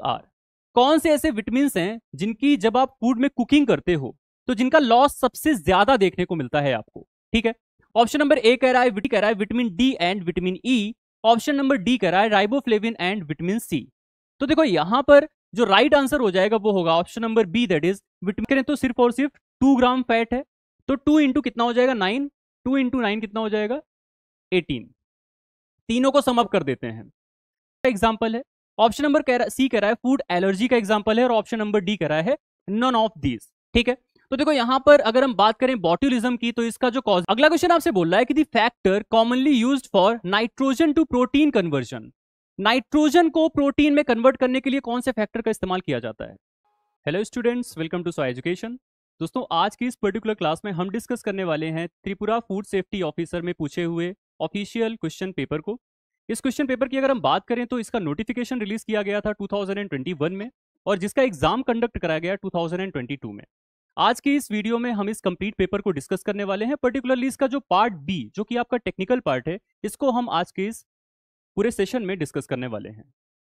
Cooking are कौन से ऐसे विटामिन हैं जिनकी जब आप फूड में कुकिंग करते हो तो जिनका लॉस सबसे ज्यादा देखने को मिलता है आपको ठीक है ऑप्शन नंबर ए कह रहा है विट कह रहा है vitamin D and vitamin E option number D कह रहा है राइबोफ्लेविन एंड विटामिन सी तो देखो यहां पर जो राइट right आंसर हो जाएगा वो होगा option number B that is vitamin करें तो सिर्फ और सिर्फ टू ग्राम फैट है तो टू इंटू कितना हो जाएगा नाइन टू इंटू नाइन कितना हो जाएगा एटीन तीनों को समअप कर देते हैं एग्जाम्पल है ऑप्शन नंबर कह रहा सी कह रहा है फूड एलर्जी का एग्जाम्पल है और ऑप्शन नंबर डी कह रहा है नन ऑफ दीज ठीक है तो देखो यहां पर अगर हम बात करें बॉट्यूलिज्म की तो इसका जो कॉज अगला क्वेश्चन आपसे बोल रहा है कि the factor commonly used for nitrogen to protein conversion nitrogen को प्रोटीन में कन्वर्ट करने के लिए कौन से फैक्टर का इस्तेमाल किया जाता है hello students welcome to so education दोस्तों आज की इस पर्टिकुलर क्लास में हम डिस्कस करने वाले हैं त्रिपुरा फूड सेफ्टी ऑफिसर में पूछे हुए ऑफिशियल क्वेश्चन पेपर को इस क्वेश्चन पेपर की अगर हम बात करें तो इसका नोटिफिकेशन रिलीज किया गया था 2021 में और जिसका एग्जाम कंडक्ट कराया गया 2022 में आज की इस वीडियो में हम इस कंप्लीट पेपर को डिस्कस करने वाले हैं पर्टिकुलरली इसका जो पार्ट बी जो कि आपका टेक्निकल पार्ट है इसको हम आज के इस पूरे सेशन में डिस्कस करने वाले हैं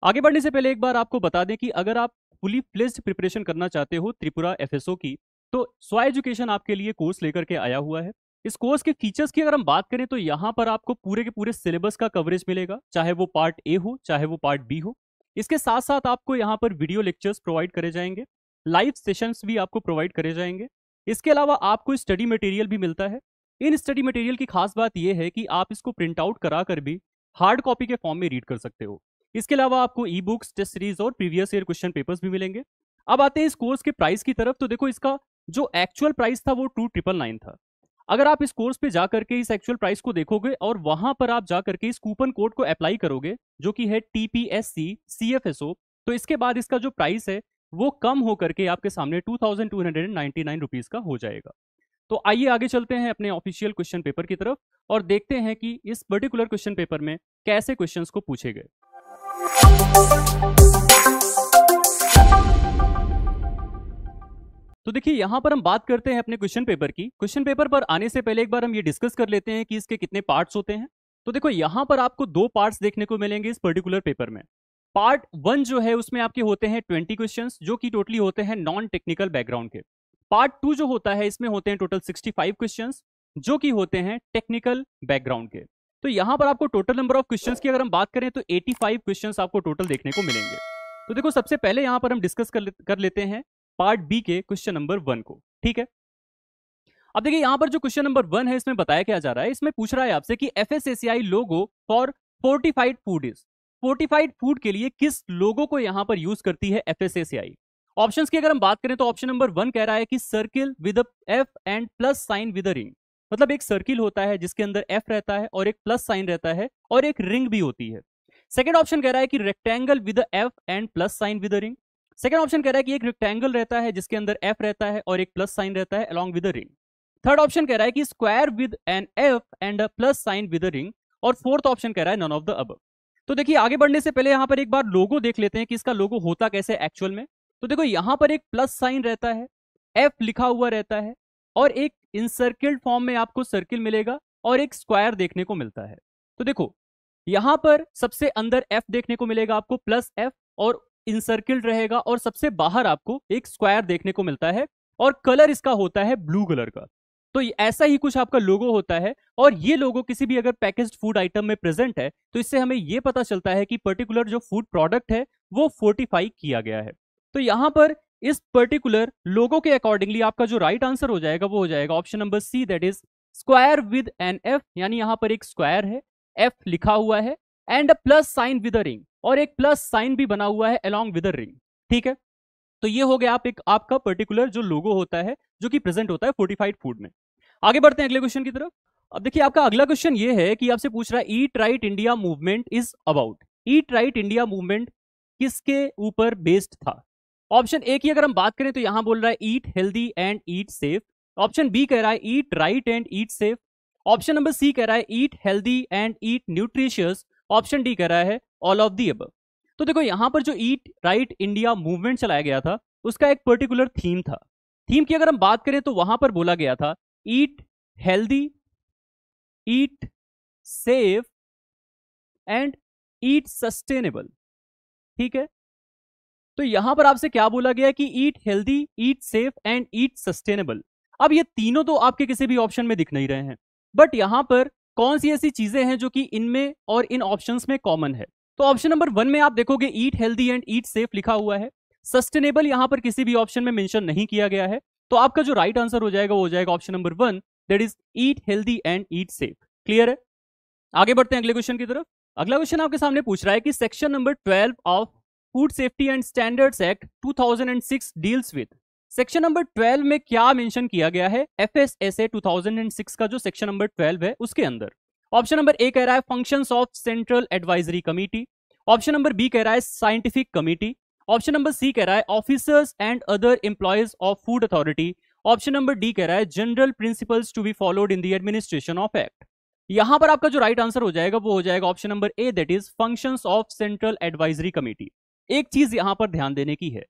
आगे बढ़ने से पहले एक बार आपको बता दें कि अगर आप फुली फ्लेस्ड प्रिपरेशन करना चाहते हो त्रिपुरा एफ की तो स्व एजुकेशन आपके लिए कोर्स लेकर के आया हुआ है इस कोर्स के फीचर्स की अगर हम बात करें तो यहाँ पर आपको पूरे के पूरे सिलेबस का कवरेज मिलेगा चाहे वो पार्ट ए हो चाहे वो पार्ट बी हो इसके साथ साथ आपको यहाँ पर वीडियो लेक्चर्स प्रोवाइड करे जाएंगे लाइव सेशंस भी आपको प्रोवाइड करे जाएंगे इसके अलावा आपको स्टडी मटेरियल भी मिलता है इन स्टडी मटेरियल की खास बात यह है कि आप इसको प्रिंट आउट करा कर भी हार्ड कॉपी के फॉर्म में रीड कर सकते हो इसके अलावा आपको ई बुक्स टेस्ट सीरीज और प्रीवियस ईयर क्वेश्चन पेपर्स भी मिलेंगे अब आते हैं इस कोर्स के प्राइस की तरफ तो देखो इसका जो एक्चुअल प्राइस था वो टू ट्रिपल नाइन था अगर आप इस कोर्स पे जा करके इस एक्चुअल प्राइस को देखोगे और वहां पर आप जा करके इस कूपन कोड को अप्लाई करोगे जो कि है T P S C C F S O तो इसके बाद इसका जो प्राइस है वो कम हो करके आपके सामने two thousand two hundred and ninety nine rupees का हो जाएगा तो आइए आगे चलते हैं अपने ऑफिशियल क्वेश्चन पेपर की तरफ और देखते हैं कि इस पर्टिकुलर क्वेश्चन पेपर में कैसे क्वेश्चन को पूछे गए तो देखिए यहाँ पर हम बात करते हैं अपने क्वेश्चन पेपर की क्वेश्चन पेपर पर आने से पहले एक बार हम ये डिस्कस कर लेते हैं कि इसके कितने पार्ट्स होते हैं तो देखो यहाँ पर आपको दो पार्ट्स देखने को मिलेंगे इस पर्टिकुलर पेपर में पार्ट वन जो है उसमें आपके होते हैं ट्वेंटी क्वेश्चन जो कि टोटली होते हैं नॉन टेक्निकल बैकग्राउंड के पार्ट टू जो होता है इसमें होते हैं टोटल सिक्सटी फाइव क्वेश्चन जो कि होते हैं टेक्निकल बैकग्राउंड के तो यहाँ पर आपको टोटल नंबर ऑफ क्वेश्चन की अगर हम बात करें तो एटी फाइव आपको टोटल देखने को मिलेंगे तो देखो सबसे पहले यहाँ पर हम डिस्कस कर लेते हैं पार्ट बी के क्वेश्चन नंबर वन को ठीक है अब देखिए यहां पर जो क्वेश्चन नंबर वन है इसमें बताया क्या जा रहा है इसमें पूछ रहा है आपसे कि F logo for fortified food is fortified food के लिए किस लोगो को यहां पर यूज करती है एफ ऑप्शंस की अगर हम बात करें तो ऑप्शन नंबर वन कह रहा है कि circle with F and plus sign with ring मतलब एक सर्किल होता है जिसके अंदर एफ रहता है और एक प्लस साइन रहता है और एक रिंग भी होती है सेकेंड ऑप्शन कह रहा है कि rectangle with F and plus sign with ring second option कह रहा है कि एक रेक्टेंगल रहता है जिसके अंदर एफ रहता है और एक प्लस साइन रहता है along with ring third option कह रहा है कि square with an F and plus sign with ring और फोर्थ ऑप्शन कह रहा है नन ऑफ द अब तो देखिए आगे बढ़ने से पहले यहाँ पर एक बार लोगो देख लेते हैं कि इसका लोगो होता कैसे एक्चुअल में तो देखो यहाँ पर एक प्लस साइन रहता है एफ लिखा हुआ रहता है और एक इनसर्किल्ड फॉर्म में आपको सर्किल मिलेगा और एक स्क्वायर देखने को मिलता है तो देखो यहाँ पर सबसे अंदर एफ देखने को मिलेगा आपको प्लस एफ और इनसर्किल्ड रहेगा और सबसे बाहर आपको एक स्क्वायर देखने को मिलता है और कलर इसका होता है ब्लू कलर का तो ऐसा ही कुछ आपका लोगो होता है और ये लोगो किसी भी अगर पैकेज फूड आइटम में प्रेजेंट है तो इससे हमें ये पता चलता है कि पर्टिकुलर जो फूड प्रोडक्ट है वो फोर्टिफाई किया गया है तो यहाँ पर इस पर्टिकुलर लोगो के अकॉर्डिंगली आपका जो राइट right आंसर हो जाएगा वो हो जाएगा option number C that is square with an F यानी यहां पर एक स्क्वायर है एफ लिखा हुआ है and a plus sign with a ring और एक प्लस साइन भी बना हुआ है अलॉन्ग विद रिंग ठीक है तो ये हो गया आप एक आपका पर्टिकुलर जो लोगो होता है जो कि प्रेजेंट होता है फोर्टिफाइड फूड में आगे बढ़ते हैं अगले क्वेश्चन की तरफ अब देखिए आपका अगला क्वेश्चन ये है कि आपसे पूछ रहा है eat right India movement is about eat right India movement किसके ऊपर बेस्ड था ऑप्शन ए की अगर हम बात करें तो यहां बोल रहा है eat healthy and eat safe option B कह रहा है eat right and eat safe option number C कह रहा है eat healthy and eat nutritious option D कह रहा है ऑल ऑफ दी अब तो देखो यहाँ पर जो ईट राइट इंडिया मूवमेंट चलाया गया था उसका एक पर्टिकुलर थीम था थीम की अगर हम बात करें तो वहां पर बोला गया था eat healthy eat safe and eat sustainable ठीक है तो यहां पर आपसे क्या बोला गया कि eat healthy eat safe and eat sustainable अब ये तीनों तो आपके किसी भी ऑप्शन में दिख नहीं रहे हैं बट यहां पर कौन सी ऐसी चीजें हैं जो कि इनमें और इन ऑप्शंस में कॉमन है तो ऑप्शन नंबर वन में आप देखोगे eat healthy and eat safe लिखा हुआ है सस्टेनेबल यहां पर किसी भी ऑप्शन में मेंशन नहीं किया गया है तो आपका जो राइट right आंसर हो जाएगा वो हो जाएगा option number one that is eat healthy and eat safe clear है आगे बढ़ते हैं अगले क्वेश्चन की तरफ अगला क्वेश्चन आपके सामने पूछ रहा है कि section number twelve of food safety and standards act 2006 deals with section number 12 में क्या मेंशन किया गया है एफ एस 2006 का जो सेक्शन नंबर 12 है उसके अंदर ऑप्शन नंबर ए कह रहा है function of central advisory committee option number B कह रहा है scientific committee option number C कह रहा है officers and other employees of food authority option number D कह रहा है general principles to be followed in the administration of act यहां पर आपका जो राइट right आंसर हो जाएगा वो हो जाएगा option number A that is functions of central advisory committee एक चीज यहां पर ध्यान देने की है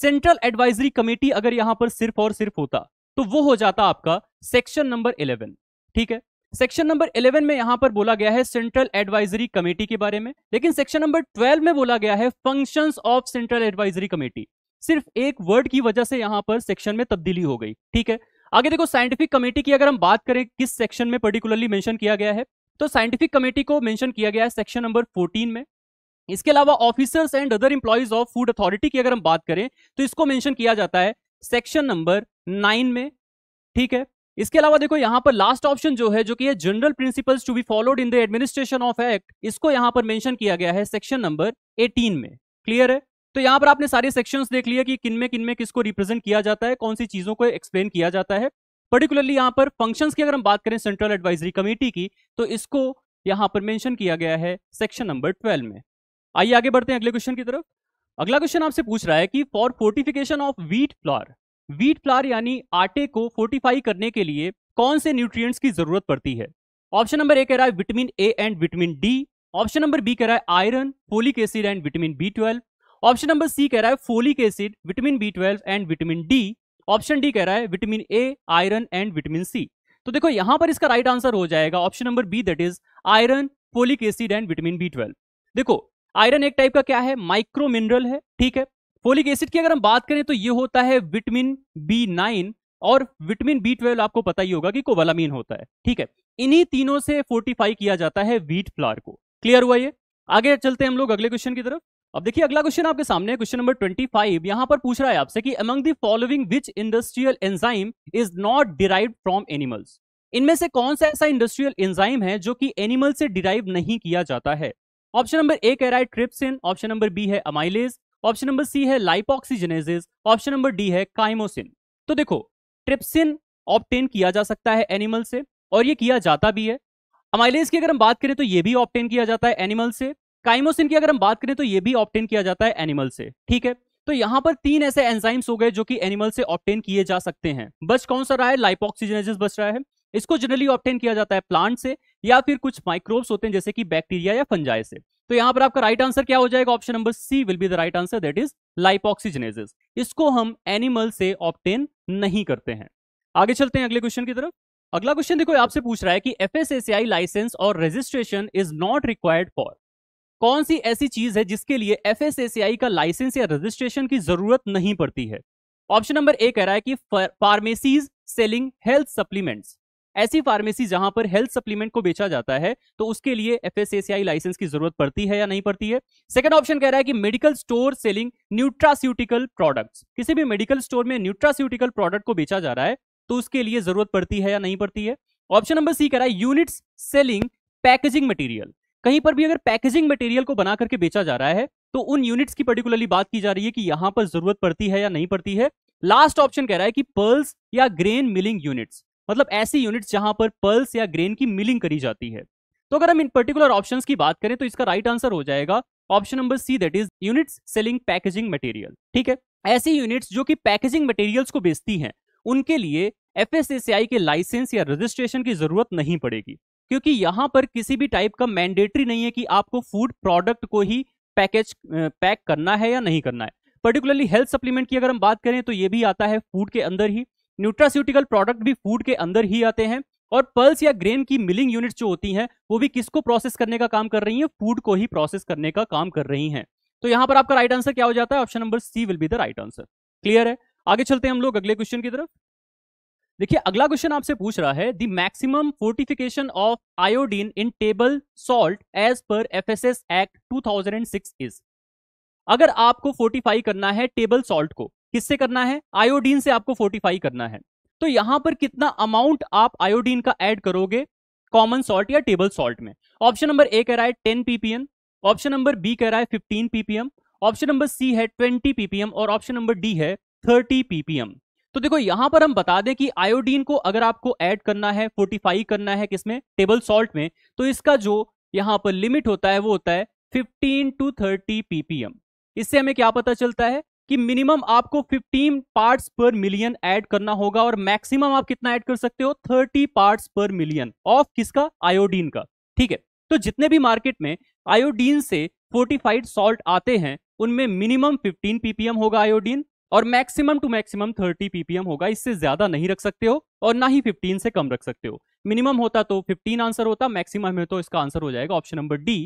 सेंट्रल एडवाइजरी कमेटी अगर यहां पर सिर्फ और सिर्फ होता तो वो हो जाता आपका सेक्शन नंबर इलेवन ठीक है सेक्शन नंबर 11 में यहां पर बोला गया है सेंट्रल एडवाइजरी कमेटी के बारे में लेकिन सेक्शन नंबर 12 में बोला गया है functions of central advisory committee सिर्फ एक वर्ड की वजह से यहां पर सेक्शन में तब्दीली हो गई ठीक है आगे देखो साइंटिफिक कमेटी की अगर हम बात करें किस सेक्शन में पर्टिकुलरली मेंशन किया गया है तो साइंटिफिक कमेटी को मैंशन किया गया है सेक्शन नंबर फोर्टीन में इसके अलावा officers and other employees of food authority की अगर हम बात करें तो इसको मेंशन किया जाता है सेक्शन नंबर नाइन में ठीक है इसके अलावा देखो यहाँ पर लास्ट ऑप्शन जो है जो कि है general principles to be followed in the administration of act इसको यहाँ पर मेंशन किया गया है सेक्शन नंबर 18 में क्लियर है तो यहाँ पर आपने सारे सेक्शंस देख लिया कि किन किनमें किसको रिप्रेजेंट किया जाता है कौन सी चीजों को एक्सप्लेन किया जाता है पर्टिकुलरली यहाँ पर फंक्शन की अगर हम बात करें सेंट्रल एडवाइजरी कमेटी की तो इसको यहाँ पर मैंशन किया गया है सेक्शन नंबर ट्वेल्व में आइए आगे बढ़ते हैं अगले क्वेश्चन की तरफ अगला क्वेश्चन आपसे पूछ रहा है कि for fortification of wheat flour wheat flour यानी आटे को फोर्टिफाई करने के लिए कौन से न्यूट्रिएंट्स की जरूरत पड़ती है ऑप्शन नंबर ए कह रहा है vitamin A and vitamin D option number B कह रहा है iron folic acid and vitamin B twelve option number C कह रहा है folic acid vitamin B twelve and vitamin D option D कह रहा है vitamin A iron and vitamin C तो देखो यहां पर इसका राइट आंसर हो जाएगा option number B that is iron folic acid and vitamin B twelve देखो आयरन एक टाइप का क्या है माइक्रो मिनरल है ठीक है फोलिक एसिड की अगर हम बात करें तो ये होता है विटामिन बी नाइन और विटामिन बी ट्वेल्व आपको पता ही होगा कि कोवलामीन होता है ठीक है इन्हीं तीनों से फोर्टिफाई किया जाता है व्हीट फ्लावर को क्लियर हुआ ये आगे चलते हैं हम लोग अगले क्वेश्चन की तरफ अब देखिए अगला क्वेश्चन आपके सामने क्वेश्चन नंबर ट्वेंटी फाइव यहां पर पूछ रहा है आपसे कि among the following which industrial enzyme is not derive from animals इनमें से कौन सा ऐसा इंडस्ट्रियल एंजाइम है जो कि एनिमल से डिराइव नहीं किया जाता है ऑप्शन नंबर ए कह रहा है ट्रिप्सिन ऑप्शन नंबर बी है अमाइलेज ऑप्शन नंबर सी है लाइपॉक्सीजनेसिस ऑप्शन नंबर डी है काइमोसिन तो देखो ट्रिप्सिन ऑप्टेन किया जा सकता है एनिमल से और ये किया जाता भी है अमाइलेज की अगर हम बात करें तो ये भी ऑप्टेन किया जाता है एनिमल से काइमोसिन की अगर हम बात करें तो ये भी ऑप्टेन किया जाता है एनिमल से ठीक है तो यहां पर तीन ऐसे एंजाइम्स हो गए जो कि एनिमल से ऑप्टेन किए जा सकते हैं बस कौन सा रहा है लाइपॉक्सीजनेसिस बच रहा है इसको जनरली ऑप्टेन किया जाता है प्लांट से या फिर कुछ माइक्रोब्स होते हैं जैसे कि बैक्टीरिया या फंजाई से तो यहां पर आपका राइट आंसर क्या हो जाएगा option number C will be the right answer that is lipoxygenases इसको हम एनिमल से ऑप्टेन नहीं करते हैं आगे चलते हैं अगले क्वेश्चन की तरफ अगला क्वेश्चन देखो आपसे पूछ रहा है कि एफ लाइसेंस और registration is not required for कौन सी ऐसी चीज है जिसके लिए एफ का लाइसेंस या रजिस्ट्रेशन की जरूरत नहीं पड़ती है ऑप्शन नंबर ए कह रहा है कि फार्मेसीज सेलिंग हेल्थ सप्लीमेंट्स ऐसी फार्मेसी जहां पर हेल्थ सप्लीमेंट को बेचा जाता है तो उसके लिए एफ लाइसेंस की जरूरत पड़ती है या नहीं पड़ती है सेकंड ऑप्शन कह रहा है कि medical store selling nutraceutical products किसी भी मेडिकल स्टोर में न्यूट्रास्यूटिकल प्रोडक्ट को बेचा जा रहा है तो उसके लिए जरूरत पड़ती है या नहीं पड़ती है ऑप्शन नंबर सी कह रहा है यूनिट्स सेलिंग पैकेजिंग मटीरियल कहीं पर भी अगर पैकेजिंग मटेरियल को बना करके बेचा जा रहा है तो उन यूनिट्स की पर्टिकुलरली बात की जा रही है कि यहां पर जरूरत पड़ती है या नहीं पड़ती है लास्ट ऑप्शन कह रहा है कि पर्ल्स या ग्रेन मिलिंग यूनिट्स मतलब ऐसी यूनिट जहां पर पल्स या ग्रेन की मिलिंग करी जाती है तो अगर हम इन पर्टिकुलर ऑप्शन की बात करें तो इसका राइट आंसर हो जाएगा option number C that is units selling packaging material ठीक है ऐसी यूनिट्स जो कि पैकेजिंग मटेरियल्स को बेचती हैं उनके लिए एफ के लाइसेंस या रजिस्ट्रेशन की जरूरत नहीं पड़ेगी क्योंकि यहां पर किसी भी टाइप का मैंडेटरी नहीं है कि आपको फूड प्रोडक्ट को ही पैकेज पैक करना है या नहीं करना है पर्टिकुलरली हेल्थ सप्लीमेंट की अगर हम बात करें तो ये भी आता है फूड के अंदर ही न्यूट्रास्यूटिकल प्रोडक्ट भी फूड के अंदर ही आते हैं और पल्स या ग्रेन की मिलिंग यूनिट जो होती हैं वो भी किसको प्रोसेस करने का काम कर रही हैं फूड को ही प्रोसेस करने का काम कर रही हैं तो यहां पर आपका राइट आंसर क्या हो जाता है option number C will be the right answer clear है आगे चलते हैं हम लोग अगले क्वेश्चन की तरफ देखिए अगला क्वेश्चन आपसे पूछ रहा है the maximum fortification of iodine in table salt as per F S act two is अगर आपको फोर्टिफाई करना है टेबल सॉल्ट को किससे करना है आयोडीन से आपको फोर्टिफाई करना है तो यहां पर कितना अमाउंट आप आयोडीन का ऐड करोगे कॉमन सॉल्ट या टेबल सॉल्ट में ऑप्शन नंबर ए कह रहा है ten PPM option number B कह रहा है fifteen PPM option number C है ट्वेंटी पीपीएम और ऑप्शन नंबर डी है थर्टी पीपीएम तो देखो यहां पर हम बता दें कि आयोडीन को अगर आपको ऐड करना है फोर्टिफाई करना है किसमें टेबल सॉल्ट में तो इसका जो यहां पर लिमिट होता है वो होता है 15 टू 30 पीपीएम इससे हमें क्या पता चलता है कि मिनिमम आपको 15 पार्ट्स पर मिलियन ऐड करना होगा और मैक्सिमम आप कितना ऐड कर सकते हो 30 पार्ट्स पर मिलियन ऑफ किसका आयोडीन का ठीक है तो जितने भी मार्केट में आयोडीन से फोर्टिफाइड सॉल्ट आते हैं उनमें मिनिमम 15 पीपीएम होगा आयोडीन और मैक्सिमम टू मैक्सिमम 30 पीपीएम होगा इससे ज्यादा नहीं रख सकते हो और ना ही 15 से कम रख सकते हो मिनिमम होता तो 15 आंसर होता मैक्सिमम है तो इसका आंसर हो जाएगा option number D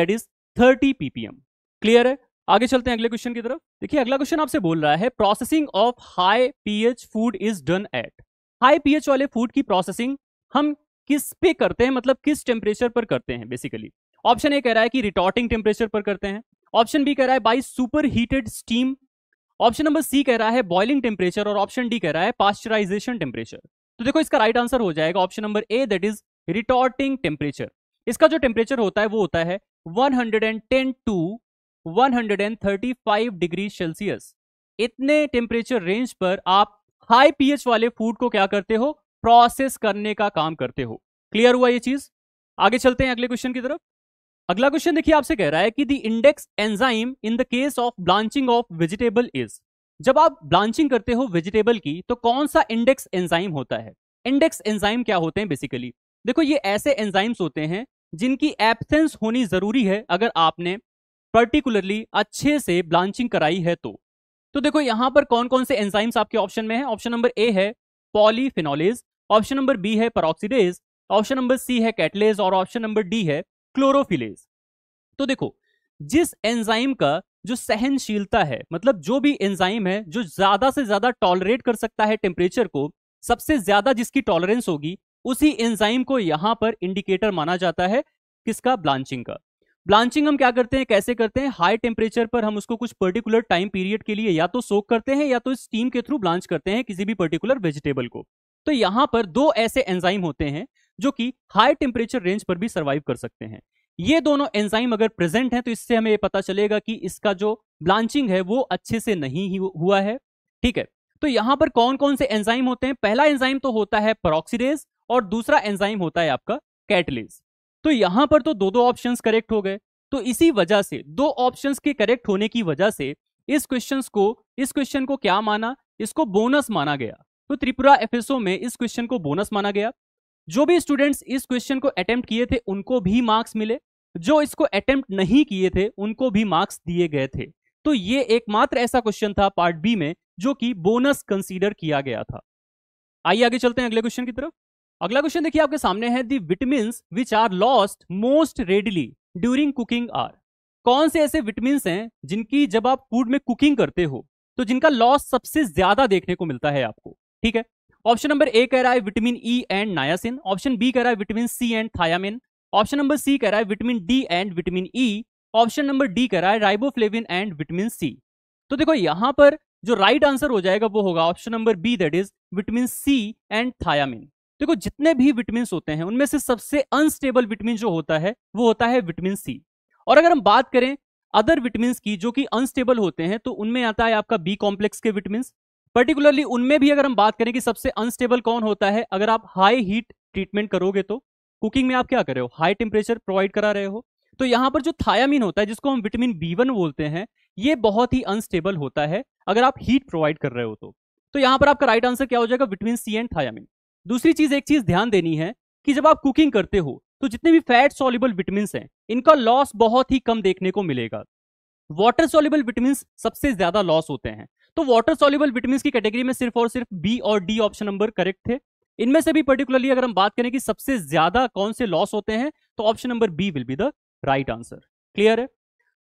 that is 30 PPM clear है आगे चलते हैं अगले क्वेश्चन की तरफ देखिए अगला क्वेश्चन आपसे बोल रहा है processing of high pH food is done at high pH वाले फूड की प्रोसेसिंग हम किस पे करते हैं मतलब किस टेम्परेचर पर करते हैं बेसिकली ऑप्शन ए कह रहा है कि रिटॉर्टिंग टेम्परेचर पर करते हैं ऑप्शन बी कह रहा है by super heated steam option number C कह रहा है बॉइलिंग टेम्परेचर और ऑप्शन डी कह रहा है पास्चराइजेशन टेम्परेचर तो देखो इसका राइट right आंसर हो जाएगा option number A that is retorting temperature इसका जो टेम्परेचर होता है वो होता है 110 टू 135 डिग्री सेल्सियस इतने टेम्परेचर रेंज पर आप हाई पीएच वाले फूड को क्या करते हो प्रोसेस करने का काम करते हो क्लियर हुआ ये चीज आगे चलते हैं अगले क्वेश्चन की तरफ अगला क्वेश्चन देखिए आपसे कह रहा है कि the index enzyme in the case of blanching of vegetable is जब आप ब्लांचिंग करते हो वेजिटेबल की तो कौन सा इंडेक्स एंजाइम होता है इंडेक्स एंजाइम क्या होते हैं बेसिकली देखो ये ऐसे एंजाइम्स होते हैं जिनकी एब्सेंस होनी जरूरी है अगर आपने पर्टिकुलरली अच्छे से ब्लांचिंग कराई है तो तो देखो यहां पर कौन कौन से एंजाइम्स आपके ऑप्शन में है ऑप्शन नंबर ए है पॉलीफिनोलेज ऑप्शन नंबर बी है परोक्सीडेज ऑप्शन नंबर सी है कैटलेज और ऑप्शन नंबर डी है क्लोरोफिलेज तो देखो जिस एंजाइम का जो सहनशीलता है मतलब जो भी एंजाइम है जो ज्यादा से ज्यादा टॉलरेट कर सकता है टेम्परेचर को सबसे ज्यादा जिसकी टॉलरेंस होगी उसी एंजाइम को यहां पर इंडिकेटर माना जाता है किसका ब्लांचिंग का ब्लांचिंग हम क्या करते हैं कैसे करते हैं हाई टेम्परेचर पर हम उसको कुछ पर्टिकुलर टाइम पीरियड के लिए या तो सोक करते हैं या तो स्टीम के थ्रू ब्लांच करते हैं किसी भी पर्टिकुलर वेजिटेबल को तो यहाँ पर दो ऐसे एंजाइम होते हैं जो कि हाई टेम्परेचर रेंज पर भी सर्वाइव कर सकते हैं ये दोनों एंजाइम अगर प्रेजेंट हैं तो इससे हमें ये पता चलेगा कि इसका जो ब्लांचिंग है वो अच्छे से नहीं हुआ है ठीक है तो यहाँ पर कौन कौन से एंजाइम होते हैं पहला एंजाइम तो होता है परोक्सीडेज और दूसरा एंजाइम होता है आपका कैटलेज तो यहां पर तो दो दो ऑप्शंस करेक्ट हो गए तो इसी वजह से दो ऑप्शंस के करेक्ट होने की वजह से इस क्वेश्चन को इस क्वेश्चन को क्या माना इसको बोनस माना गया तो त्रिपुरा एफएसओ में इस क्वेश्चन को बोनस माना गया जो भी स्टूडेंट्स इस क्वेश्चन को अटेम्प्ट किए थे उनको भी मार्क्स मिले जो इसको अटेम्प्ट नहीं किए थे उनको भी मार्क्स दिए गए थे तो ये एकमात्र ऐसा क्वेश्चन था पार्ट बी में जो कि बोनस कंसीडर किया गया था आइए आगे चलते हैं अगले क्वेश्चन की तरफ अगला क्वेश्चन देखिए आपके सामने है the vitamin which are lost most readily during cooking are कौन से ऐसे विटामिन हैं जिनकी जब आप फूड में कुकिंग करते हो तो जिनका लॉस सबसे ज्यादा देखने को मिलता है आपको ठीक है ऑप्शन नंबर ए कह रहा है vitamin E and niacin option B कह रहा है vitamin C and thiamine option number C कह रहा है vitamin D and vitamin E option number D कह रहा है राइबोफ्लेविन एंड विटामिन सी तो देखो यहां पर जो राइट right आंसर हो जाएगा वो होगा option number B that is vitamin C and thiamine देखो जितने भी विटामिन होते हैं उनमें से सबसे अनस्टेबल विटामिन जो होता है वो होता है विटामिन सी और अगर हम बात करें अदर विटामिन की जो कि अनस्टेबल होते हैं तो उनमें आता है आपका बी कॉम्प्लेक्स के विटामिन पर्टिकुलरली उनमें भी अगर हम बात करें कि सबसे अनस्टेबल कौन होता है अगर आप हाई हीट ट्रीटमेंट करोगे तो कुकिंग में आप क्या कर रहे हो हाई टेम्परेचर प्रोवाइड करा रहे हो तो यहाँ पर जो थायामिन होता है जिसको हम विटामिन बी वन बोलते हैं ये बहुत ही अनस्टेबल होता है अगर आप हीट प्रोवाइड कर रहे हो तो, तो यहाँ पर आपका राइट आंसर क्या हो जाएगा विटामिन सी एंड थायामिन दूसरी चीज एक चीज ध्यान देनी है कि जब आप कुकिंग करते हो तो जितने भी फैट सॉल्युबल विटामिन हैं इनका लॉस बहुत ही कम देखने को मिलेगा वाटर सॉल्युबल विटामिन सबसे ज्यादा लॉस होते हैं तो वाटर सॉल्युबल विटामिन की कैटेगरी में सिर्फ और सिर्फ बी और डी ऑप्शन नंबर करेक्ट थे इनमें से भी पर्टिकुलरली अगर हम बात करें कि सबसे ज्यादा कौन से लॉस होते हैं तो option number B will be the right answer clear है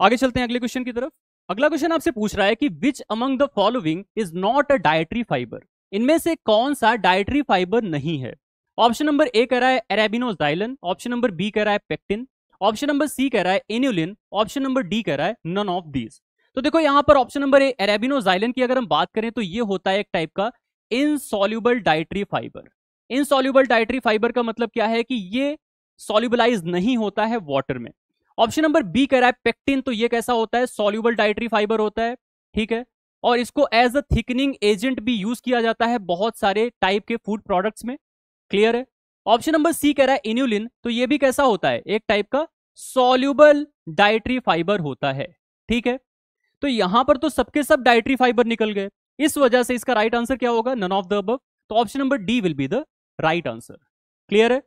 आगे चलते हैं अगले क्वेश्चन की तरफ अगला क्वेश्चन आपसे पूछ रहा है कि which among the following is not a dietary fibre इनमें से कौन सा डायट्री फाइबर नहीं है ऑप्शन नंबर ए कह रहा है एरेबिनोजाइलन ऑप्शन नंबर बी कह रहा है पेक्टिन ऑप्शन नंबर सी कह रहा है एन्यूलिन ऑप्शन नंबर डी कह रहा है नन ऑफ दीज तो देखो यहां पर ऑप्शन नंबर ए एरेबिनोजाइलन की अगर हम बात करें तो ये होता है एक टाइप का insoluble dietary fibre insoluble dietary fibre का मतलब क्या है कि ये सॉल्यूबलाइज नहीं होता है वाटर में ऑप्शन नंबर बी कह रहा है पेक्टिन तो ये कैसा होता है सॉल्यूबल डायट्री फाइबर होता है ठीक है और इसको एज अ थिकनिंग एजेंट भी यूज किया जाता है बहुत सारे टाइप के फूड प्रोडक्ट्स में क्लियर है ऑप्शन नंबर सी कह रहा है इन्यूलिन तो ये भी कैसा होता है एक टाइप का सोल्यूबल डाइट्री फाइबर होता है ठीक है तो यहां पर तो सबके सब डाइट्री फाइबर निकल गए इस वजह से इसका राइट right आंसर क्या होगा नन ऑफ द अब तो option number D will be the right answer clear है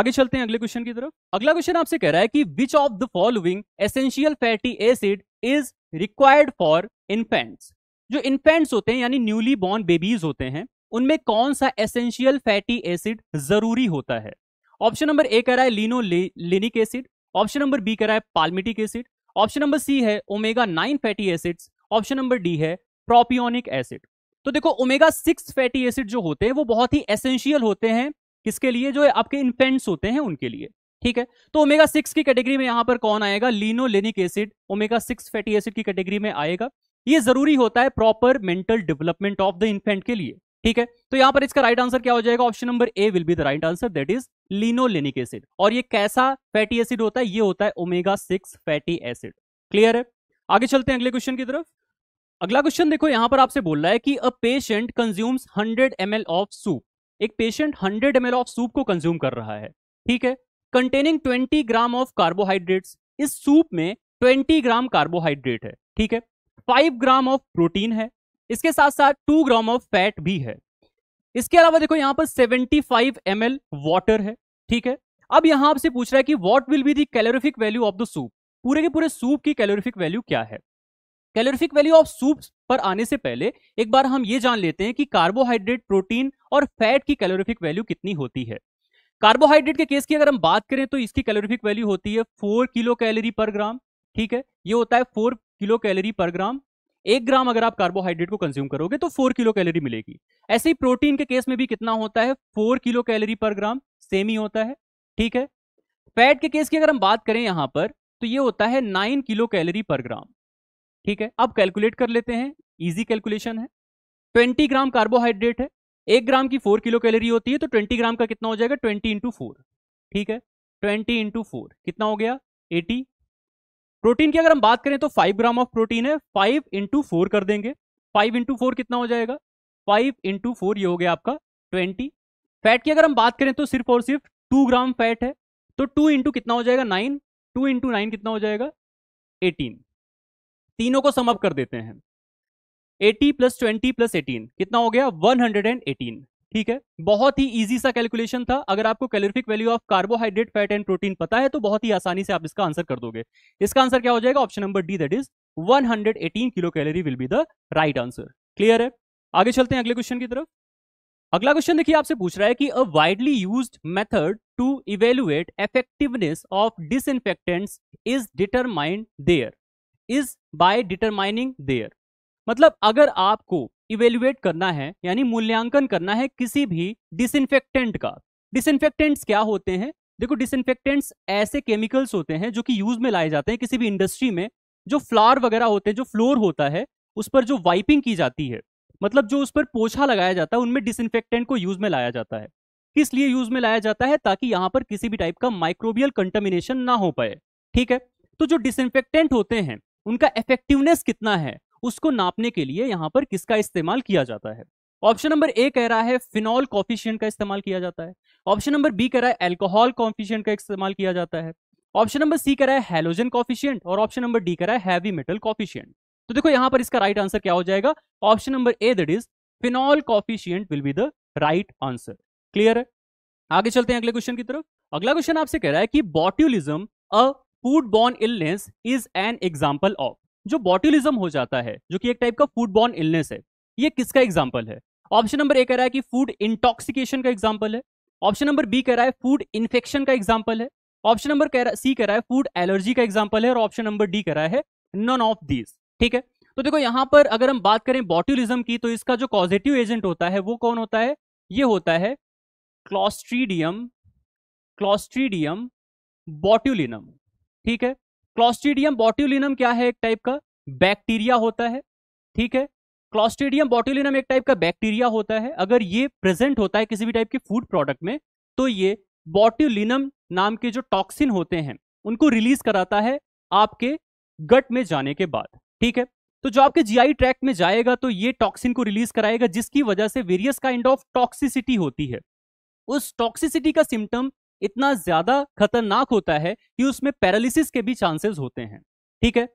आगे चलते हैं अगले क्वेश्चन की तरफ अगला क्वेश्चन आपसे कह रहा है कि which of the following essential fatty acid is required for infants जो इन्फेंट्स होते हैं यानी न्यूली बॉर्न बेबीज होते हैं उनमें कौन सा एसेंशियल फैटी एसिड जरूरी होता है ऑप्शन नंबर ए कह रहा है linolenic acid option number B कह रहा है palmitic acid option number C है omega nine fatty acids option number D है प्रोपियोनिक एसिड तो देखो ओमेगा सिक्स फैटी एसिड जो होते हैं वो बहुत ही एसेंशियल होते हैं किसके लिए जो आपके इन्फेंट्स होते हैं उनके लिए ठीक है तो ओमेगा सिक्स की कैटेगरी में यहां पर कौन आएगा linolenic acid omega six fatty acid की कैटेगरी में आएगा ये जरूरी होता है proper mental development of the infant के लिए ठीक है तो यहां पर इसका राइट आंसर क्या हो जाएगा option number A will be the right answer that is linolenic acid और ये कैसा फैटी एसिड होता है ये होता है omega six fatty acid clear है आगे चलते हैं अगले क्वेश्चन की तरफ अगला क्वेश्चन देखो यहां पर आपसे बोल रहा है कि a patient consumes 100 M of soup एक पेशेंट 100 एम ऑफ सूप को कंज्यूम कर रहा है ठीक है कंटेनिंग 20 ग्राम ऑफ कार्बोहाइड्रेट्स इस सूप में 20 ग्राम कार्बोहाइड्रेट है ठीक है फाइव ग्राम ऑफ प्रोटीन है इसके साथ साथ टू ग्राम ऑफ फैट भी है इसके अलावा देखो यहां पर seventy five M L water है ठीक है अब यहां आपसे पूछ रहा है कि what will be the calorific value of the soup पूरे के पूरे सूप की कैलोरिफिक वैल्यू क्या है कैलोरिफिक वैल्यू ऑफ सूप पर आने से पहले एक बार हम ये जान लेते हैं कि कार्बोहाइड्रेट प्रोटीन और फैट की कैलोरिफिक वैल्यू कितनी होती है कार्बोहाइड्रेट के केस की अगर हम बात करें तो इसकी कैलोरिफिक वैल्यू होती है फोर किलो कैलोरी पर ग्राम ठीक है ये होता है फोर किलो कैलोरी पर ग्राम एक ग्राम अगर आप कार्बोहाइड्रेट को कंज्यूम करोगे तो फोर किलो कैलोरी मिलेगी ऐसे ही प्रोटीन के केस में भी कितना होता है फोर किलो कैलोरी पर ग्राम सेम ही होता है ठीक है फैट के केस की अगर हम बात करें यहां पर तो ये होता है नाइन किलो कैलोरी पर ग्राम ठीक है अब कैलकुलेट कर लेते हैं इजी कैलकुलेशन है ट्वेंटी ग्राम कार्बोहाइड्रेट है एक ग्राम की फोर किलो कैलोरी होती है तो ट्वेंटी ग्राम का कितना हो जाएगा ट्वेंटी इंटू ठीक है ट्वेंटी इंटू कितना हो गया एटी प्रोटीन की अगर हम बात करें तो फाइव ग्राम ऑफ प्रोटीन है फाइव इंटू फोर कर देंगे फाइव इंटू फोर कितना हो जाएगा फाइव इंटू फोर ये हो गया आपका ट्वेंटी फैट की अगर हम बात करें तो सिर्फ और सिर्फ टू ग्राम फैट है तो टू इंटू कितना हो जाएगा नाइन टू इंटू नाइन कितना हो जाएगा एटीन तीनों को समअप कर देते हैं eighty plus twenty plus eighteen कितना हो गया वन हंड्रेड एंड एटीन ठीक है बहुत ही इजी सा कैलकुलेशन था अगर आपको calorific value of carbohydrate fat and protein पता है तो बहुत ही आसानी से आप इसका आंसर कर दोगे इसका आंसर क्या हो जाएगा option number D that is 118 kilo calorie will be the right answer clear है आगे चलते हैं अगले क्वेश्चन की तरफ अगला क्वेश्चन देखिए आपसे पूछ रहा है कि a widely use method to evaluate effectiveness of disinfectants is determined there is by determining their मतलब अगर आपको इवेल्युएट करना है यानी मूल्यांकन करना है किसी भी डिसइनफेक्टेंट का डिसइनफेक्टेंट्स क्या होते हैं देखो डिसइनफेक्टेंट्स ऐसे केमिकल्स होते हैं जो कि यूज में लाए जाते हैं किसी भी इंडस्ट्री में जो फ्लावर वगैरह होते हैं जो फ्लोर होता है उस पर जो वाइपिंग की जाती है मतलब जो उस पर पोछा लगाया जाता है उनमें डिसइनफेक्टेंट को यूज में लाया जाता है किस लिए यूज में लाया जाता है ताकि यहाँ पर किसी भी टाइप का माइक्रोबियल कंटेमिनेशन ना हो पाए ठीक है तो जो डिसइनफेक्टेंट होते हैं उनका इफेक्टिवनेस कितना है उसको नापने के लिए यहां पर किसका इस्तेमाल किया जाता है ऑप्शन नंबर ए कह रहा है फिनॉल कॉफिशियंट का इस्तेमाल किया जाता है ऑप्शन नंबर बी कह रहा है एल्कोहल कॉफिशियंट का इस्तेमाल किया जाता है ऑप्शन नंबर सी कह रहा है हेलोजन कॉफिशियंट और ऑप्शन नंबर डी कह रहा है हैवी मेटल कॉफिशियंट तो देखो यहां पर इसका राइट आंसर क्या हो जाएगा option number A that is phenol coefficient will be the right answer clear है आगे चलते हैं अगले क्वेश्चन की तरफ अगला क्वेश्चन आपसे कह रहा है कि botulism food borne illness is an example of जो बॉटिलिज्म हो जाता है जो कि एक टाइप का फूड बॉर्न इलनेस है ये किसका एग्जाम्पल है ऑप्शन नंबर ए कह रहा है कि फूड इंटॉक्सिकेशन का एग्जाम्पल है ऑप्शन नंबर बी कह रहा है फूड इन्फेक्शन का एग्जाम्पल है ऑप्शन नंबर कह रहा सी कह रहा है फूड एलर्जी का एग्जाम्पल है और ऑप्शन नंबर डी कह रहा है नॉन ऑफ दीज ठीक है तो देखो यहां पर अगर हम बात करें बॉट्यूलिज्म की तो इसका जो कॉजिटिव एजेंट होता है वो कौन होता है ये होता है क्लॉस्ट्रीडियम क्लॉस्ट्रीडियम बॉट्यूलिनम ठीक है क्लॉस्टिडियम बॉट्यूलिनम क्या है एक टाइप का बैक्टीरिया होता है ठीक है क्लॉस्टिडियम बॉट्यूलिनम एक टाइप का बैक्टीरिया होता है अगर ये प्रेजेंट होता है किसी भी टाइप के फूड प्रोडक्ट में तो ये बॉट्यूलिनम नाम के जो टॉक्सिन होते हैं उनको रिलीज कराता है आपके गट में जाने के बाद ठीक है तो जो आपके जीआई ट्रैक में जाएगा तो ये टॉक्सिन को रिलीज कराएगा जिसकी वजह से वेरियस काइंड ऑफ टॉक्सिसिटी होती है उस टॉक्सिसिटी का सिम्टम इतना ज्यादा खतरनाक होता है कि उसमें पैरालिसिस के भी चांसेस होते हैं ठीक है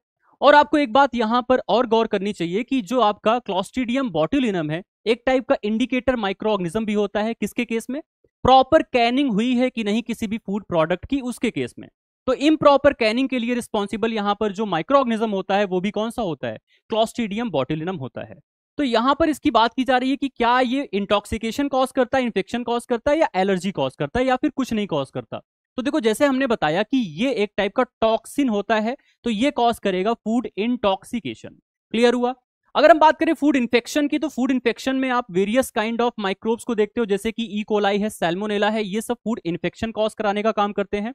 और आपको एक बात यहां पर और गौर करनी चाहिए कि जो आपका क्लॉस्टिडियम बॉटुलिनम है एक टाइप का इंडिकेटर माइक्रो ऑर्गेनिज्म भी होता है किसके केस में प्रॉपर कैनिंग हुई है कि नहीं किसी भी फूड प्रोडक्ट की उसके केस में तो इम प्रॉपर कैनिंग के लिए रिस्पॉन्सिबल यहां पर जो माइक्रो ऑर्गेनिज्म होता है वो भी कौन सा होता है क्लॉस्टिडियम बॉटुलिनम होता है तो यहां पर इसकी बात की जा रही है कि क्या ये इंटॉक्सिकेशन कॉज करता है इन्फेक्शन कॉज करता है या एलर्जी कॉज करता है या फिर कुछ नहीं कॉज करता तो देखो जैसे हमने बताया कि ये एक टाइप का टॉक्सिन होता है तो ये कॉज करेगा फूड इंटॉक्सिकेशन क्लियर हुआ अगर हम बात करें फूड इन्फेक्शन की तो फूड इन्फेक्शन में आप वेरियस काइंड ऑफ माइक्रोब्स को देखते हो जैसे कि ई e. कोलाई है सेल्मोनेला है ये सब फूड इन्फेक्शन कॉज कराने का काम करते हैं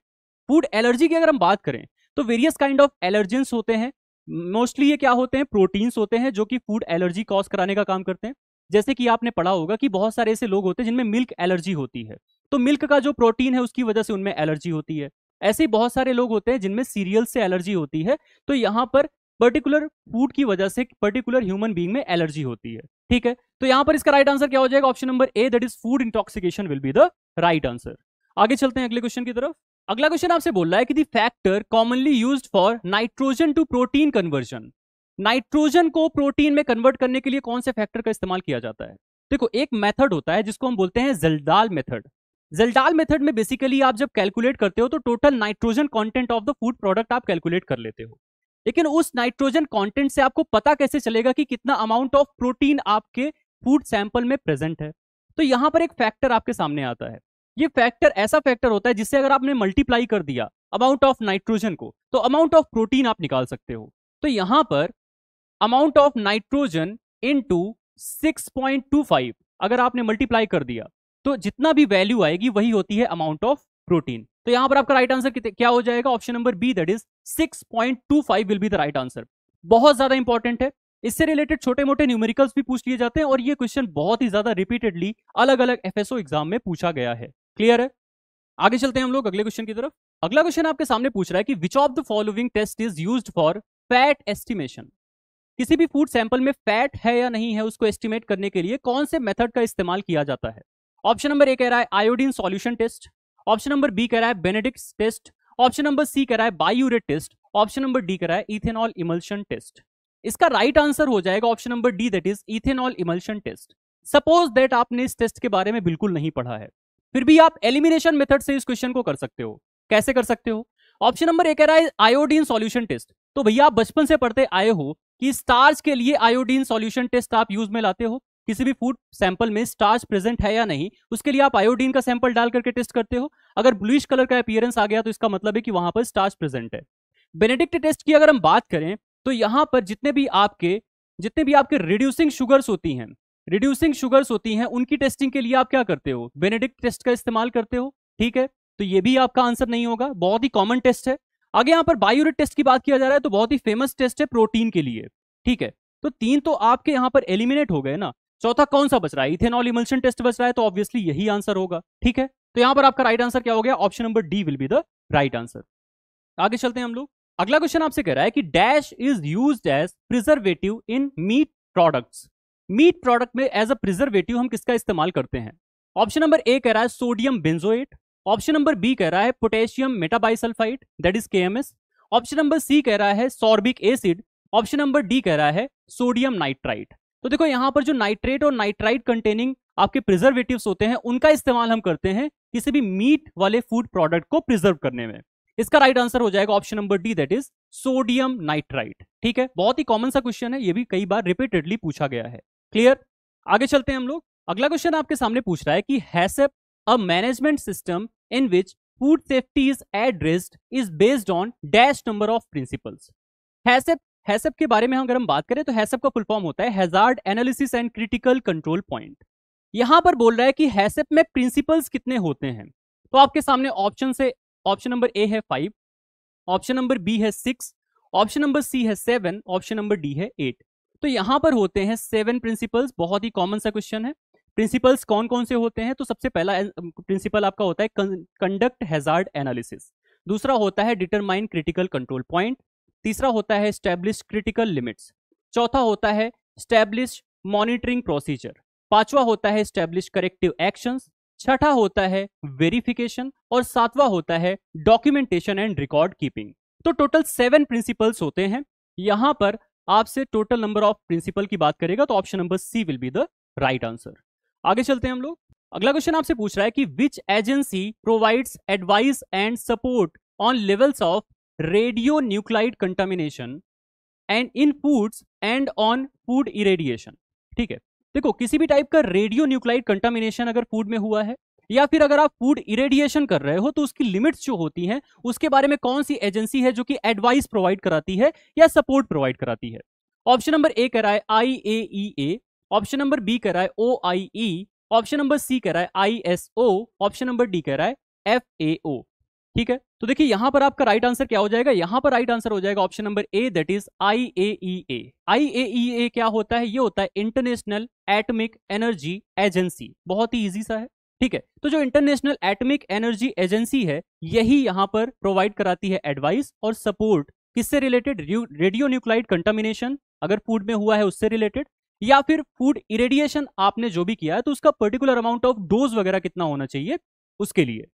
फूड एलर्जी की अगर हम बात करें तो वेरियस काइंड ऑफ एलर्जेंस होते हैं मोस्टली ये क्या होते हैं प्रोटीन्स होते हैं जो कि फूड एलर्जी कॉज कराने का काम करते हैं जैसे कि आपने पढ़ा होगा कि बहुत सारे ऐसे लोग होते हैं जिनमें मिल्क एलर्जी होती है तो मिल्क का जो प्रोटीन है उसकी वजह से उनमें एलर्जी होती है ऐसे बहुत सारे लोग होते हैं जिनमें सीरियल से एलर्जी होती है तो यहाँ पर पर्टिकुलर फूड की वजह से पर्टिकुलर ह्यूमन बींग में एलर्जी होती है ठीक है तो यहाँ पर इसका राइट आंसर क्या हो जाएगा option number A that is food intoxication will be the right answer आगे चलते हैं अगले क्वेश्चन की तरफ अगला क्वेश्चन आपसे बोल रहा है कि the factor commonly use for nitrogen to protein conversion nitrogen को प्रोटीन में कन्वर्ट करने के लिए कौन से फैक्टर का इस्तेमाल किया जाता है देखो एक मेथड होता है जिसको हम बोलते हैं जल्दाल मेथड जल्दाल मेथड में बेसिकली आप जब कैलकुलेट करते हो तो total nitrogen content of the food product आप कैलकुलेट कर लेते हो लेकिन उस नाइट्रोजन कंटेंट से आपको पता कैसे चलेगा कि कितना अमाउंट ऑफ प्रोटीन आपके फूड सैंपल में प्रेजेंट है तो यहां पर एक फैक्टर आपके सामने आता है ये फैक्टर ऐसा फैक्टर होता है जिससे अगर आपने मल्टीप्लाई कर दिया अमाउंट ऑफ नाइट्रोजन को तो अमाउंट ऑफ प्रोटीन आप निकाल सकते हो तो यहां पर amount of nitrogen into अगर आपने मल्टीप्लाई कर दिया तो जितना भी वैल्यू आएगी वही होती है अमाउंट ऑफ प्रोटीन तो यहां पर आपका राइट आंसर क्या हो जाएगा option number B that is 6.25 will be the right answer बहुत ज्यादा इंपॉर्टेंट है इससे रिलेटेड छोटे मोटे न्यूमेरिकल्स भी पूछ लिए जाते हैं और ये क्वेश्चन बहुत ही ज्यादा रिपीटेडली अलग अलग एफएसओ एग्जाम में पूछा गया है क्लियर है आगे चलते हैं हम लोग अगले क्वेश्चन की तरफ अगला क्वेश्चन आपके सामने पूछ रहा है कि which of the following test is use for fat estimation किसी भी फूड सैंपल में फैट है या नहीं है उसको एस्टिमेट करने के लिए कौन से मेथड का इस्तेमाल किया जाता है ऑप्शन नंबर ए कह रहा है iodine solution test option number B कह रहा है Benedict's test option number C कह रहा है biuret test option number D कह रहा है इथेनॉल इमल्शन टेस्ट इसका राइट right आंसर हो जाएगा option number D that is ethanol emulsion test suppose that आपने इस टेस्ट के बारे में बिल्कुल नहीं पढ़ा है फिर भी आप एलिमिनेशन मेथड से इस क्वेश्चन को कर सकते हो कैसे कर सकते हो ऑप्शन नंबर एक कह रहा है आयोडीन सॉल्यूशन टेस्ट तो भैया आप बचपन से पढ़ते आए हो कि स्टार्च के लिए आयोडीन सॉल्यूशन टेस्ट आप यूज में लाते हो किसी भी फूड सैंपल में स्टार्च प्रेजेंट है या नहीं उसके लिए आप आयोडीन का सैंपल डाल करके टेस्ट करते हो अगर ब्लूश कलर का अपियरेंस आ गया तो इसका मतलब है कि वहां पर स्टार्च प्रेजेंट है बेनेडिक्ट टेस्ट की अगर हम बात करें तो यहां पर जितने भी आपके जितने भी आपके रिड्यूसिंग शुगर्स होती हैं रिड्यूसिंग शुगर्स होती हैं उनकी टेस्टिंग के लिए आप क्या करते हो बेनेडिक टेस्ट का इस्तेमाल करते हो ठीक है तो ये भी आपका आंसर नहीं होगा बहुत ही कॉमन टेस्ट है आगे यहाँ पर बायोरिट टेस्ट की बात किया जा रहा है तो बहुत ही फेमस टेस्ट है प्रोटीन के लिए ठीक है तो तीन तो आपके यहाँ पर एलिमिनेट हो गए ना चौथा कौन सा बच रहा है इथेनॉल इमल्शन टेस्ट बच रहा है तो ऑब्वियसली यही आंसर होगा ठीक है तो यहाँ पर आपका राइट आंसर क्या हो गया option number D will be the right answer आगे चलते हैं हम लोग अगला क्वेश्चन आपसे कह रहा है कि dash is use as preservative in meat products meat product में एज अ प्रिजर्वेटिव हम किसका इस्तेमाल करते हैं ऑप्शन नंबर ए कह रहा है sodium benzoate option number B कह रहा है potassium metabisulphite that is K option number C कह रहा है sorbic acid option number D कह रहा है सोडियम नाइट्राइट तो देखो यहाँ पर जो नाइट्रेट और नाइट्राइट कंटेनिंग आपके प्रिजर्वेटिव होते हैं उनका इस्तेमाल हम करते हैं किसी भी मीट वाले फूड प्रोडक्ट को प्रिजर्व करने में इसका राइट आंसर हो जाएगा option number D that is sodium nitrite ठीक है बहुत ही कॉमन सा क्वेश्चन है ये भी कई बार रिपीटेडली पूछा गया है क्लियर आगे चलते हैं हम लोग अगला क्वेश्चन आपके सामने पूछ रहा है कि HACCP a management system in which food safety is addressed is based on dash number of principles HACCP HACCP के बारे में अगर हम बात करें तो हैसेप का फुल फॉर्म होता है hazard analysis and critical control point यहां पर बोल रहा है कि हैसेप में प्रिंसिपल्स कितने होते हैं तो आपके सामने ऑप्शन से ऑप्शन नंबर ए है फाइव ऑप्शन नंबर बी है सिक्स ऑप्शन नंबर सी है सेवन ऑप्शन नंबर डी है एट तो यहां पर होते हैं सेवन प्रिंसिपल्स बहुत ही कॉमन सा क्वेश्चन है प्रिंसिपल्स कौन कौन से होते हैं तो सबसे पहला प्रिंसिपल आपका होता है कंडक्ट हेजार्ड एनालिसिस दूसरा होता है डिटरमाइन क्रिटिकल कंट्रोल पॉइंट तीसरा होता है स्टैब्लिश क्रिटिकल लिमिट्स चौथा होता है स्टैब्लिश मॉनिटरिंग प्रोसीजर पांचवा होता है स्टैब्लिश करेक्टिव एक्शंस छठा होता है वेरिफिकेशन और सातवा होता है डॉक्यूमेंटेशन एंड रिकॉर्ड कीपिंग तो टोटल सेवन प्रिंसिपल्स होते हैं यहां पर आपसे टोटल नंबर ऑफ प्रिंसिपल की बात करेगा तो option number C will be the right answer आगे चलते हैं हम लोग अगला क्वेश्चन आपसे पूछ रहा है कि which agency provides advice and support on levels of radio nuclide contamination and in foods and on food irradiation ठीक है देखो किसी भी टाइप का रेडियो न्यूक्लाइड कंटामिनेशन अगर फूड में हुआ है या फिर अगर आप फूड इरेडिएशन कर रहे हो तो उसकी लिमिट्स जो होती हैं उसके बारे में कौन सी एजेंसी है जो कि एडवाइस प्रोवाइड कराती है या सपोर्ट प्रोवाइड कराती है ऑप्शन नंबर ए कह रहा है I A E A option number B कह रहा है ओ आई ई ऑप्शन नंबर सी कह रहा है I S O option number D कह रहा है एफ ए ओ ठीक है तो देखिए यहां पर आपका राइट आंसर क्या हो जाएगा यहां पर राइट आंसर हो जाएगा option number A that is I A E A I A E A क्या होता है ये होता है इंटरनेशनल एटमिक एनर्जी एजेंसी बहुत ही इजी सा है ठीक है तो जो इंटरनेशनल एटमिक एनर्जी एजेंसी है यही यहाँ पर प्रोवाइड कराती है एडवाइस और सपोर्ट किससे रिलेटेड रेडियो न्यूक्लाइड कंटामिनेशन अगर फूड में हुआ है उससे रिलेटेड या फिर फूड इरेडिएशन आपने जो भी किया है तो उसका पर्टिकुलर अमाउंट ऑफ डोज वगैरह कितना होना चाहिए उसके लिए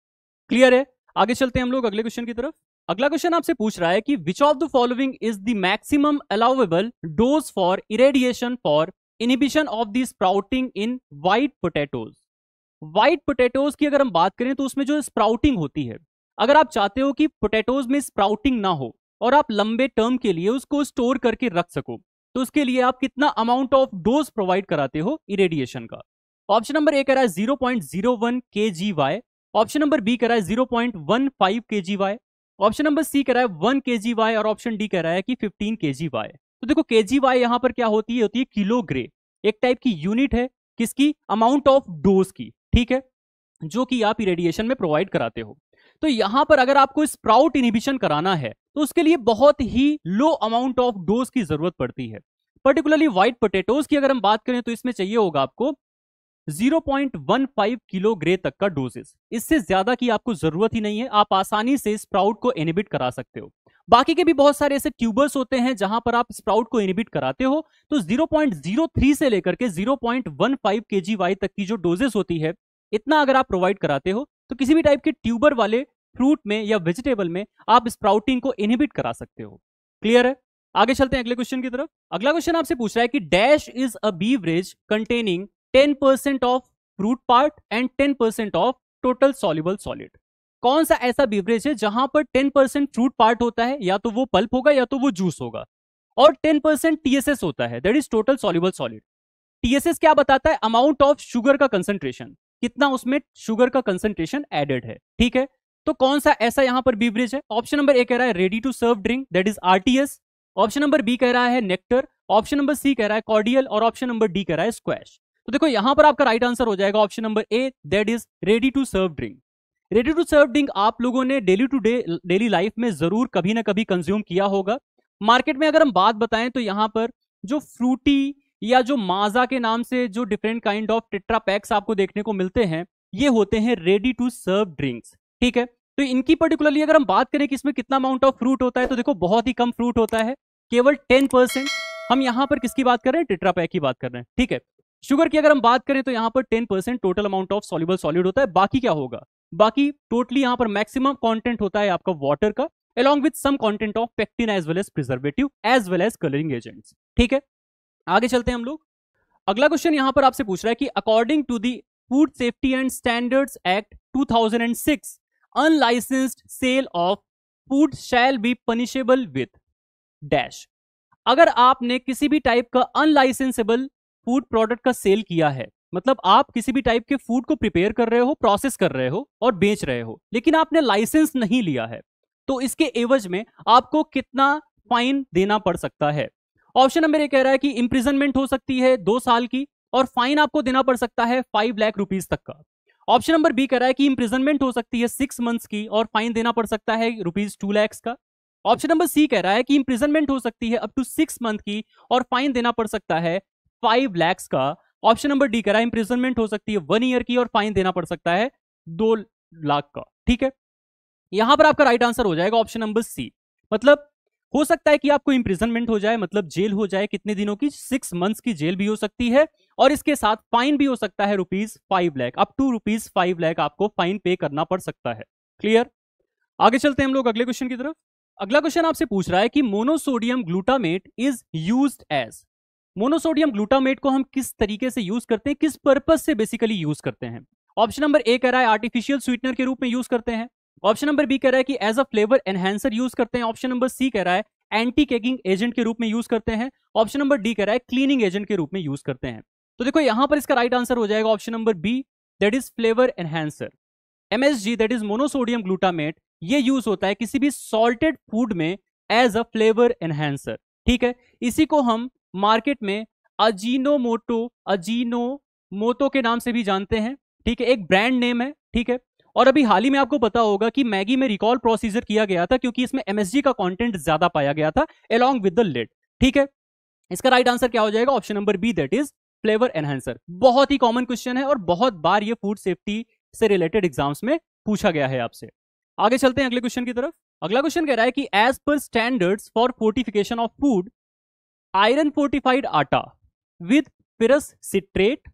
क्लियर है आगे चलते हैं हम लोग अगले क्वेश्चन की तरफ अगला क्वेश्चन आपसे पूछ रहा है कि which of the following is the maximum allowable dose for irradiation for inhibition of the sprouting in white potatoes white potatoes की अगर हम बात करें तो उसमें जो स्प्राउटिंग होती है अगर आप चाहते हो कि पोटैटोज में स्प्राउटिंग ना हो और आप लंबे टर्म के लिए उसको स्टोर करके रख सको तो उसके लिए आप कितना अमाउंट ऑफ डोज प्रोवाइड कराते हो इरेडिएशन का ऑप्शन नंबर ए कह रहा है zero point zero one K G Y option number B कह रहा है zero point one five K G Y option number C कह रहा है वन के जी वाई और ऑप्शन डी कह रहा है कि फिफ्टीन के जी वाई तो देखो के जी वाई यहाँ पर क्या होती है होती है किलोग्रे एक टाइप की यूनिट है किसकी अमाउंट ऑफ डोज की ठीक है जो कि आप इरेडिएशन में प्रोवाइड कराते हो तो यहां पर अगर आपको स्प्राउट इनिबिशन कराना है तो उसके लिए बहुत ही लो अमाउंट ऑफ डोज की जरूरत पड़ती है पर्टिकुलरली व्हाइट पोटेटोज की अगर हम बात करें तो इसमें चाहिए होगा आपको 0.15 किलो ग्रे तक का डोजेस इससे ज्यादा की आपको जरूरत ही नहीं है आप आसानी से स्प्राउट को इनिबिट करा सकते हो बाकी के भी बहुत सारे ऐसे ट्यूबर्स होते हैं जहां पर आप स्प्राउट को इनिबिट कराते हो तो 0.03 से लेकर के 0.15 वाई तक की जो डोजेस होती है इतना अगर आप प्रोवाइड कराते हो तो किसी भी टाइप के ट्यूबर वाले फ्रूट में या वेजिटेबल में आप स्प्राउटिंग को इनहिबिट करा सकते हो क्लियर है आगे चलते हैं अगले क्वेश्चन की तरफ अगला क्वेश्चन आपसे पूछ रहा है कि dash is a beverage containing ten of fruit part and ten of total soluble solid कौन सा ऐसा बीवरेज है जहां पर टेन परसेंट फ्रूट पार्ट होता है या तो वो पल्प होगा या तो वो जूस होगा और टेन परसेंट टीएसएस होता है that is total soluble solid TSS क्या बताता है अमाउंट ऑफ शुगर का कंसेंट्रेशन कितना उसमें शुगर का कंसेंट्रेशन एडेड है ठीक है तो कौन सा ऐसा यहां पर बीवरेज है ऑप्शन नंबर ए कह रहा है ready to serve drink that is R option number B कह रहा है नेक्टर ऑप्शन नंबर सी कह रहा है कॉर्डियल और ऑप्शन नंबर डी कह रहा है स्क्वैश तो देखो यहां पर आपका राइट आंसर हो जाएगा option number A that is ready to serve drink ready to serve drink आप लोगों ने daily to day daily life में ज़रूर कभी ना कभी कंज्यूम किया होगा मार्केट में अगर हम बात बताएं तो यहाँ पर जो फ्रूटी या जो माजा के नाम से जो different kind of tetra packs आपको देखने को मिलते हैं ये होते हैं रेडी टू सर्व ड्रिंक्स ठीक है तो इनकी पर्टिकुलरली अगर हम बात करें कि इसमें कितना अमाउंट ऑफ फ्रूट होता है तो देखो बहुत ही कम फ्रूट होता है केवल टेन परसेंट हम यहाँ पर किसकी बात कर रहे हैं टिट्रा पैक की बात कर रहे हैं ठीक है शुगर की अगर हम बात करें तो यहाँ पर ten percent total amount of soluble solid होता है बाकी क्या होगा बाकी टोटली यहाँ पर मैक्सिमम कंटेंट होता है आपका वाटर का along with some content of pectin as well as preservative as well as colouring agents ठीक है आगे चलते हैं हम लोग अगला क्वेश्चन यहाँ पर आपसे पूछ रहा है कि according to the food safety and standards act six unlicensed sale of food shall be punishable with dash अगर आपने किसी भी टाइप का अनलाइसेंसेबल फूड प्रोडक्ट का सेल किया है मतलब आप किसी भी टाइप के फूड को प्रिपेयर कर रहे हो प्रोसेस कर रहे हो और बेच रहे हो लेकिन आपने लाइसेंस नहीं लिया है तो इसके एवज में आपको कितना फाइन देना पड़ सकता है ऑप्शन नंबर ये कह रहा है कि इंप्रिजनमेंट हो सकती है दो साल की और फाइन आपको देना पड़ सकता है फाइव लाख रुपीज तक का ऑप्शन नंबर बी कह रहा है कि इम्प्रिजनमेंट हो सकती है सिक्स मंथ्स की और फाइन देना पड़ सकता है रुपीज टू लैक्स का ऑप्शन नंबर सी कह रहा है कि इंप्रिजनमेंट हो सकती है अप टू सिक्स मंथ की और फाइन देना पड़ सकता है फाइव लैक्स का ऑप्शन नंबर डी करा इंप्रिजनमेंट हो सकती है वन ईयर की और फाइन देना पड़ सकता है दो लाख का ठीक है यहां पर आपका राइट आंसर हो जाएगा ऑप्शन नंबर सी मतलब हो सकता है कि आपको इंप्रिजनमेंट हो जाए मतलब जेल हो जाए कितने दिनों की सिक्स मंथ्स की जेल भी हो सकती है और इसके साथ फाइन भी हो सकता है rupees five lakh up to rupees five lakh आपको फाइन पे करना पड़ सकता है क्लियर आगे चलते हैं हम लोग अगले क्वेश्चन की तरफ अगला क्वेश्चन आपसे पूछ रहा है कि monosodium glutamate is use as monosodium glutamate को हम किस तरीके से यूज करते हैं किस पर्पज से बेसिकली यूज करते हैं ऑप्शन नंबर ए कह रहा है आर्टिफिशियल स्वीटनर के रूप में यूज करते हैं ऑप्शन नंबर बी कह रहा है कि as a flavour enhancer use करते हैं ऑप्शन नंबर सी कह रहा है एंटी केकिंग एजेंट के रूप में यूज करते हैं ऑप्शन नंबर डी कह रहा है क्लीनिंग एजेंट के रूप में यूज करते हैं तो देखो यहां पर इसका राइट आंसर हो जाएगा option number B that is flavour enhancer MSG that is monosodium glutamate ये यूज होता है किसी भी सॉल्टेड फूड में एज अ फ्लेवर एनहेंसर ठीक है इसी को हम मार्केट में अजीनो मोटो अजीनो मोटो के नाम से भी जानते हैं ठीक है एक ब्रांड नेम है ठीक है और अभी हाल ही में आपको पता होगा कि मैगी में रिकॉल प्रोसीजर किया गया था क्योंकि इसमें एमएसजी का कंटेंट ज्यादा पाया गया था अलॉन्ग विद द लेड ठीक है इसका राइट आंसर क्या हो जाएगा option number B that is flavour enhancer बहुत ही कॉमन क्वेश्चन है और बहुत बार ये फूड सेफ्टी से रिलेटेड एग्जाम्स में पूछा गया है आपसे आगे चलते हैं अगले क्वेश्चन की तरफ अगला क्वेश्चन कह रहा है कि as per standards for fortification of food iron fortified आटा विद फिरस सिट्रेट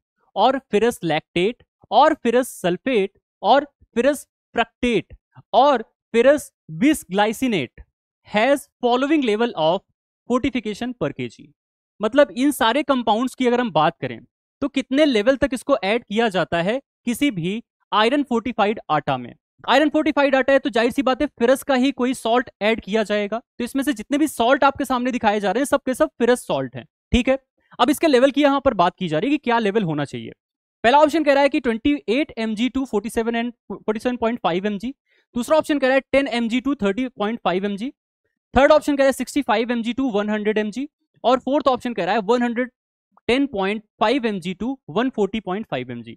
और फिरस लैक्टेट और फिरस सल्फेट और फिरस फ्रक्टेट और ferrous bisglycinate has following level of fortification पर के मतलब इन सारे कंपाउंड्स की अगर हम बात करें तो कितने लेवल तक इसको ऐड किया जाता है किसी भी आयरन फोर्टिफाइड आटा में आयरन फोर्टिफाइड आटा है तो जाहिर सी बात है फिरस का ही कोई सॉल्ट ऐड किया जाएगा तो इसमें से जितने भी सॉल्ट आपके सामने दिखाए जा रहे हैं सबके सब फिरस सॉल्ट हैं ठीक है अब इसके लेवल की यहां पर बात की जा रही है कि क्या लेवल होना चाहिए पहला ऑप्शन कह रहा है कि twenty eight M G to forty seven and forty seven point five M G दूसरा ऑप्शन कह रहा है ten M G to thirty point five M G third option कह रहा है sixty five M G to one hundred M G और fourth option कह रहा है one hundred ten point five M G to one forty point five M G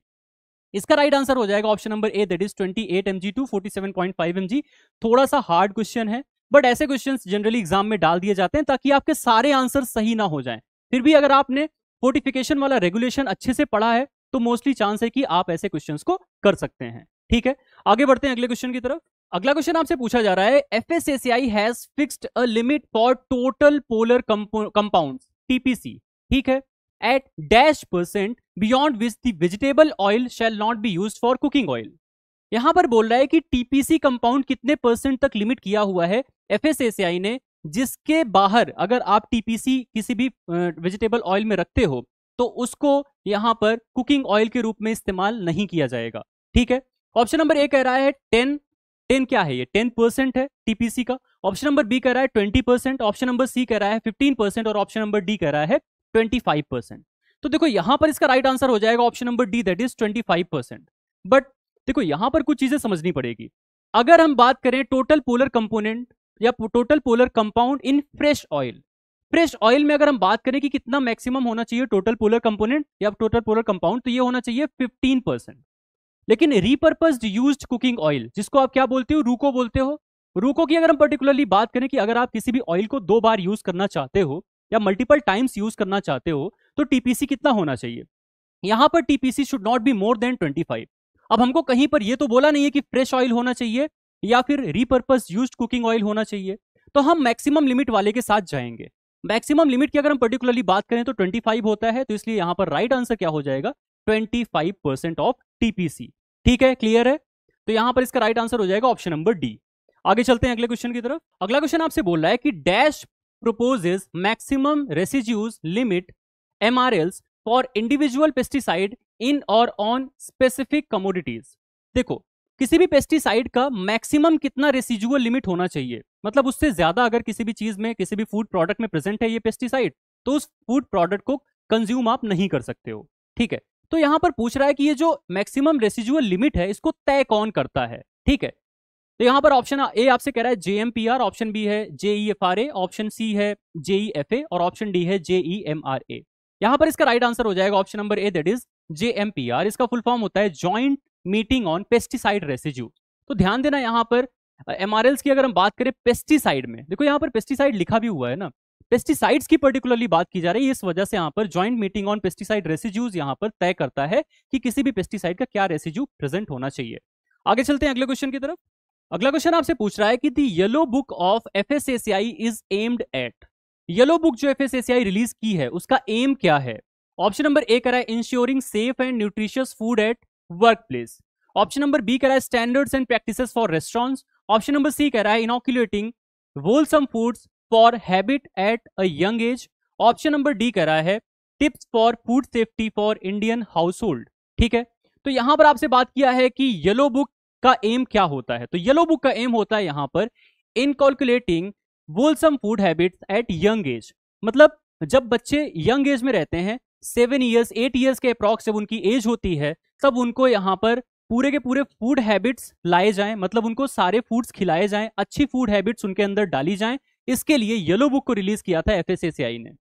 इसका right answer हो जाएगा option number A that is 28 eight M G to forty थोड़ा सा hard question है बट ऐसे क्वेश्चन जनरली एग्जाम में डाल दिए जाते हैं ताकि आपके सारे आंसर सही ना हो जाए फिर भी अगर आपने फोर्टिफिकेशन वाला रेगुलेशन अच्छे से पढ़ा है तो मोस्टली चांस है कि आप ऐसे क्वेश्चन को कर सकते हैं ठीक है आगे बढ़ते हैं अगले क्वेश्चन की तरफ अगला क्वेश्चन आपसे पूछा जा रहा है F S S I has fixed a limit for total polar compound TPC ठीक है at dash percent beyond which the vegetable oil shall not be used for cooking oil. यहां पर बोल रहा है कि टीपीसी कंपाउंड कितने परसेंट तक लिमिट किया हुआ है एफएसएसआई ने जिसके बाहर अगर आप टीपीसी किसी भी वेजिटेबल ऑयल में रखते हो तो उसको यहां पर कुकिंग ऑयल के रूप में इस्तेमाल नहीं किया जाएगा ठीक है ऑप्शन नंबर ए कह रहा है टेन टेन क्या है ये टेन परसेंट है टीपीसी का ऑप्शन नंबर बी कह रहा है twenty percent option number C कह रहा है फिफ्टीन परसेंट और ऑप्शन नंबर डी कह रहा है 25% तो देखो यहां पर इसका राइट आंसर हो जाएगा option number D that is 25% but देखो यहां पर कुछ चीजें समझनी पड़ेगी अगर हम बात करें टोटल पोलर कंपोनेंट या total polar compound in fresh oil fresh oil में अगर हम बात करें कि कितना मैक्सिमम होना चाहिए टोटल पोलर कंपोनेंट या टोटल पोलर कंपाउंड तो ये होना चाहिए 15 लेकिन रिपर्पज यूज कुकिंग ऑयल जिसको आप क्या बोलते हो रूको बोलते हो रूको की अगर हम पर्टिकुलरली बात करें कि अगर आप किसी भी ऑयल को दो बार यूज करना चाहते हो या मल्टीपल टाइम्स यूज करना चाहते हो तो टीपीसी कितना होना चाहिए यहां पर TPC should not be more than 25 अब हमको कहीं पर यह तो बोला नहीं है कि फ्रेश ऑयल होना चाहिए या फिर रीपर्पज यूज कुकिंग ऑयल होना चाहिए तो हम मैक्सिमम लिमिट वाले के साथ जाएंगे मैक्सिमम लिमिट की अगर हम पर्टिकुलरली बात करें तो 25 होता है तो इसलिए यहां पर राइट आंसर क्या हो जाएगा 25 परसेंट ऑफ टीपीसी ठीक है क्लियर है तो यहां पर इसका राइट आंसर हो जाएगा ऑप्शन नंबर डी आगे चलते हैं अगले क्वेश्चन की तरफ अगला क्वेश्चन आपसे बोल रहा है कि dash proposes maximum residues limit MRLs for individual pesticide in or on specific commodities. देखो किसी भी पेस्टिसाइड का मैक्सिमम कितना रेसिजुअल लिमिट होना चाहिए मतलब उससे ज्यादा अगर किसी भी चीज में किसी भी फूड प्रोडक्ट में प्रेजेंट है ये पेस्टिसाइड तो उस फूड प्रोडक्ट को कंज्यूम आप नहीं कर सकते हो ठीक है तो यहां पर पूछ रहा है कि ये जो मैक्सिमम रेसिजुअल लिमिट है इसको तय कौन करता है ठीक है तो यहां पर ऑप्शन ए आपसे कह रहा है जेएमपीआर ऑप्शन बी है ए ऑप्शन सी है एफ ए e और ऑप्शन डी है ए e यहां पर इसका राइट आंसर हो जाएगा option number A that is JMPR इसका फुल फॉर्म होता है joint meeting on pesticide residue तो ध्यान देना यहाँ पर एमआरएल्स की अगर हम बात करें पेस्टिसाइड में देखो यहाँ पर पेस्टिसाइड लिखा भी हुआ है ना पेस्टिसाइड्स की पर्टिकुलरली बात की जा रही है इस वजह से यहाँ पर joint meeting on pesticide residues यहाँ पर तय करता है कि किसी भी पेस्टिसाइड का क्या रेसिज्यू प्रेजेंट होना चाहिए आगे चलते हैं अगले क्वेश्चन की तरफ अगला क्वेश्चन आपसे पूछ रहा है कि the yellow book of F S S I is aimed at yellow book जो F S S I release की है उसका एम क्या है ऑप्शन नंबर ए करा है ensuring safe and nutritious food at work place option number B करा है standards and practice for restaurants option number C कह रहा है inoculating wholesome foods for habit at a young age option number D कह रहा है tips for food safety for Indian household ठीक है तो यहां पर आपसे बात किया है कि येलो बुक का एम क्या होता है तो येलो बुक का एम होता है यहाँ पर inculcating wholesome food habits at young age मतलब जब बच्चे यंग एज में रहते हैं सेवन ईयर्स एट ईयर्स के अप्रॉक्स जब उनकी एज होती है तब उनको यहाँ पर पूरे के पूरे फूड हैबिट्स लाए जाएं मतलब उनको सारे फूड्स खिलाए जाएं अच्छी फूड हैबिट्स उनके अंदर डाली जाएं इसके लिए येलो बुक को रिलीज किया था एफ ने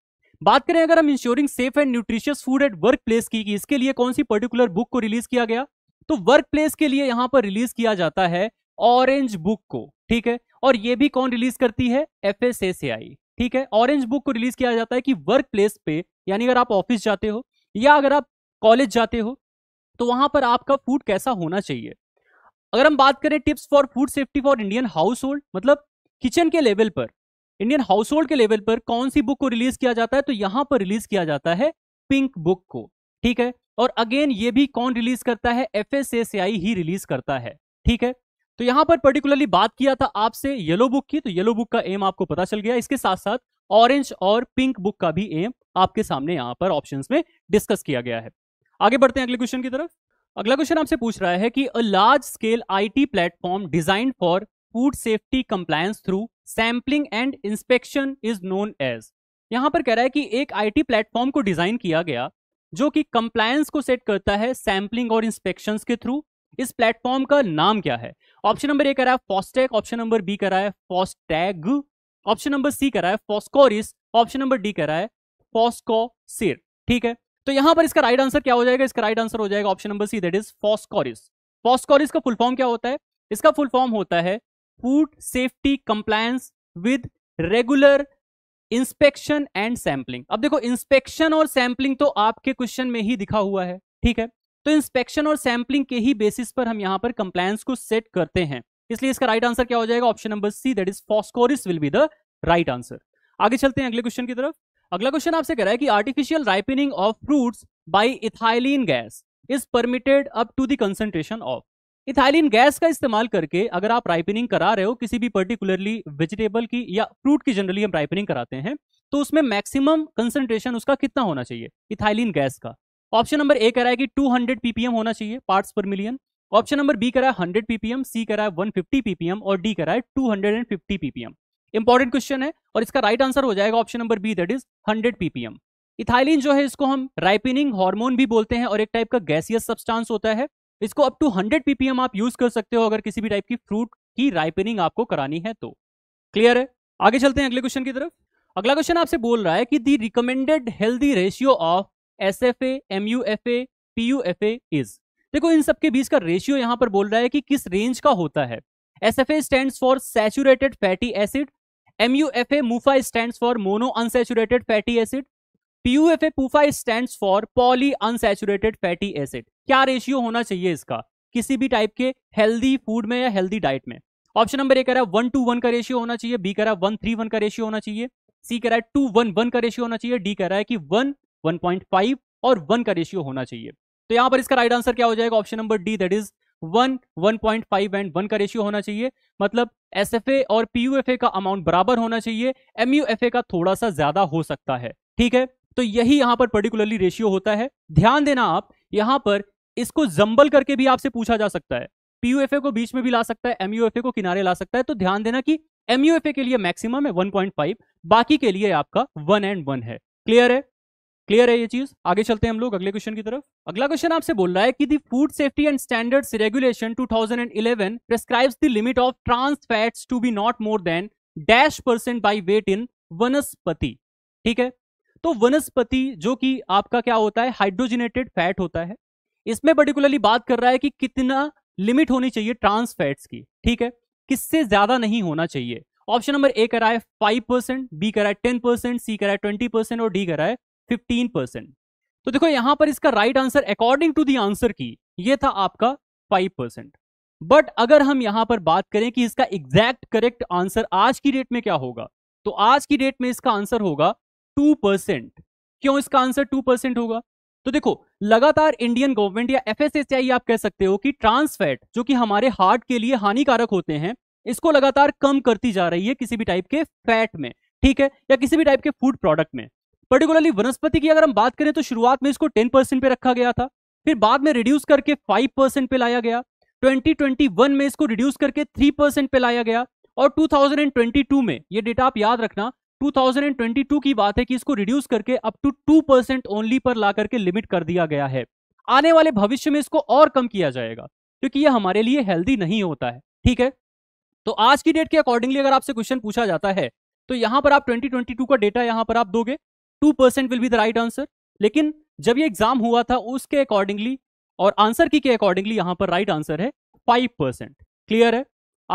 बात करें अगर हम ensuring safe and nutritious food at work place की कि इसके लिए कौन सी पर्टिकुलर बुक को रिलीज किया गया तो वर्क प्लेस के लिए यहां पर रिलीज किया जाता है ऑरेंज बुक को ठीक है और यह भी कौन रिलीज करती है एफ ठीक है ऑरेंज बुक को रिलीज किया जाता है कि वर्क प्लेस पे यानी अगर आप ऑफिस जाते हो या अगर आप कॉलेज जाते हो तो वहां पर आपका फूड कैसा होना चाहिए अगर हम बात करें tips for food safety for Indian household मतलब किचन के लेवल पर इंडियन हाउस होल्ड के लेवल पर कौन सी बुक को रिलीज किया जाता है तो यहां पर रिलीज किया जाता है पिंक बुक को ठीक है और अगेन ये भी कौन रिलीज करता है एफ ही रिलीज करता है ठीक है तो यहां पर पर्टिकुलरली बात किया था आपसे येलो बुक की तो येलो बुक का एम आपको पता चल गया इसके साथ साथ ऑरेंज और पिंक बुक का भी एम आपके सामने यहां पर ऑप्शंस में डिस्कस किया गया है आगे बढ़ते हैं अगले क्वेश्चन की तरफ अगला क्वेश्चन आपसे पूछ रहा है कि a large scale IT platform design for food safety compliance through sampling and inspection is known as यहां पर कह रहा है कि एक आईटी प्लेटफॉर्म को डिजाइन किया गया जो कि कंप्लायंस को सेट करता है सैम्पलिंग और इंस्पेक्शन के थ्रू इस प्लेटफॉर्म का नाम क्या है ऑप्शन नंबर ए करा है फॉस्टैग ऑप्शन नंबर बी करा है फॉस्टैग ऑप्शन नंबर सी करा है फॉस्कोरिस ऑप्शन नंबर डी करा है फॉस्को ठीक है तो यहां पर इसका राइट आंसर क्या हो जाएगा इसका राइट आंसर हो जाएगा option number C that is FoSCoRIS FoSCoRIS का फुल फॉर्म क्या होता है इसका फुल फॉर्म होता है food safety compliance with regular inspection and sampling अब देखो इंस्पेक्शन और सैम्पलिंग तो आपके क्वेश्चन में ही दिखा हुआ है ठीक है तो इंस्पेक्शन और सैम्पलिंग के ही बेसिस पर हम यहां पर कंप्लायंस को सेट करते हैं इसलिए इसका राइट right आंसर क्या हो जाएगा option number C that is FoSCoRIS will be the right answer आगे चलते हैं अगले क्वेश्चन की तरफ अगला क्वेश्चन आपसे कह रहा है कि artificial ripening of fruits by ethylene gas is permitted up to the concentration of ethylene gas का इस्तेमाल करके अगर आप राइपनिंग करा रहे हो किसी भी पर्टिकुलरली वेजिटेबल की या फ्रूट की जनरली हम राइपनिंग कराते हैं तो उसमें मैक्सिमम कंसंट्रेशन उसका कितना होना चाहिए इथाइलिन गैस का ऑप्शन नंबर ए कह रहा है कि 200 पीपीएम होना चाहिए पार्ट्स पर मिलियन ऑप्शन नंबर बी कह रहा है हंड्रेड पीपीएम सी कह रहा है वन पीपीएम और डी कह रहा है टू पीपीएम इंपॉर्टेंट क्वेश्चन है और इसका राइट right आंसर हो जाएगा option number B that is hundred PPM ethylene जो है इसको हम राइपिनिंग हार्मोन भी बोलते हैं और एक टाइप का गैसियस सब्सटेंस होता है इसको अप टू 100 पीपीएम आप यूज कर सकते हो अगर किसी भी टाइप की फ्रूट की राइपनिंग आपको करानी है तो क्लियर है आगे चलते हैं अगले क्वेश्चन की तरफ अगला क्वेश्चन आपसे बोल रहा है कि the recommended healthy ratio of S F M U F A P U F A is देखो इन सबके बीच का रेशियो यहां पर बोल रहा है कि किस रेंज का होता है S F A stand for saturated fatty acid M U F A MUFA stand for mono unsaturated fatty acid P U F A PUFA stand for poly unsaturated fatty acid क्या ratio होना चाहिए इसका किसी भी type के healthy food में या healthy diet में ऑप्शन नंबर ए कह रहा है वन टू वन का रेशियो होना चाहिए बी कह रहा है वन थ्री वन का रेशियो होना चाहिए सी कह रहा है टू वन वन का रेशियो होना चाहिए डी कह रहा है कि वन वन पॉइंट फाइव और वन का रेशियो होना चाहिए तो यहां पर इसका राइट आंसर क्या हो जाएगा option number D that is one one point five and one का रेशियो होना चाहिए मतलब एस एफ ए और पी यू एफ ए का अमाउंट बराबर होना चाहिए एम यू एफ ए का थोड़ा सा ज्यादा हो सकता है ठीक है तो यही यहां पर पर्टिकुलरली रेशियो होता है ध्यान देना आप यहां पर इसको जंबल करके भी आपसे पूछा जा सकता है पीयूएफए को बीच में भी ला सकता है एमयूएफए को किनारे ला सकता है तो ध्यान देना कि एमयूएफए के लिए मैक्सिमम है 1.5 बाकी के लिए आपका वन एंड वन है क्लियर है क्लियर है ये चीज आगे चलते हैं हम लोग अगले क्वेश्चन की तरफ अगला क्वेश्चन आपसे बोल रहा है कि the food safety and standards regulation 2011 prescribes the limit of trans fats to be not more than dash percent by weight in vanaspati ठीक है तो वनस्पति जो कि आपका क्या होता है हाइड्रोजिनेटेड फैट होता है इसमें पर्टिकुलरली बात कर रहा है कि कितना लिमिट होनी चाहिए ट्रांस फैट्स की ठीक है किससे ज्यादा नहीं होना चाहिए ऑप्शन नंबर ए करा है फाइव परसेंट बी करा है टेन परसेंट सी करा है ट्वेंटी परसेंट और डी करा है फिफ्टीन परसेंट तो देखो यहां पर इसका right answer according to the answer key ये था आपका फाइव परसेंट बट अगर हम यहां पर बात करें कि इसका एग्जैक्ट करेक्ट आंसर आज की डेट में क्या होगा तो आज की डेट में इसका आंसर होगा टू परसेंट क्यों इसका आंसर टू परसेंट होगा तो देखो लगातार इंडियन गवर्नमेंट या एफ आप कह सकते हो कि ट्रांसफैट जो कि हमारे हार्ट के लिए हानिकारक होते हैं इसको लगातार कम करती जा रही है किसी भी टाइप के फैट में ठीक है या किसी भी टाइप के फूड प्रोडक्ट में पर्टिकुलरली वनस्पति की अगर हम बात करें तो शुरुआत में इसको टेन परसेंट पे रखा गया था फिर बाद में रिड्यूस करके फाइव परसेंट पे लाया गया 2021 में इसको रिड्यूस करके थ्री परसेंट पे लाया गया और 2022 में ये डेटा आप याद रखना 2022 की बात है कि इसको रिड्यूस करके up to two percent only पर ला करके लिमिट कर दिया गया है आने वाले भविष्य में इसको और कम किया जाएगा क्योंकि ये हमारे लिए हेल्दी नहीं होता है ठीक है तो आज की डेट के अकॉर्डिंगली अगर आपसे क्वेश्चन पूछा जाता है तो यहां पर आप 2022 का डेटा यहां पर आप दोगे two percent will be the right answer लेकिन जब ये एग्जाम हुआ था उसके अकॉर्डिंगली और आंसर की के अकॉर्डिंगली यहां पर राइट right आंसर है फाइव क्लियर है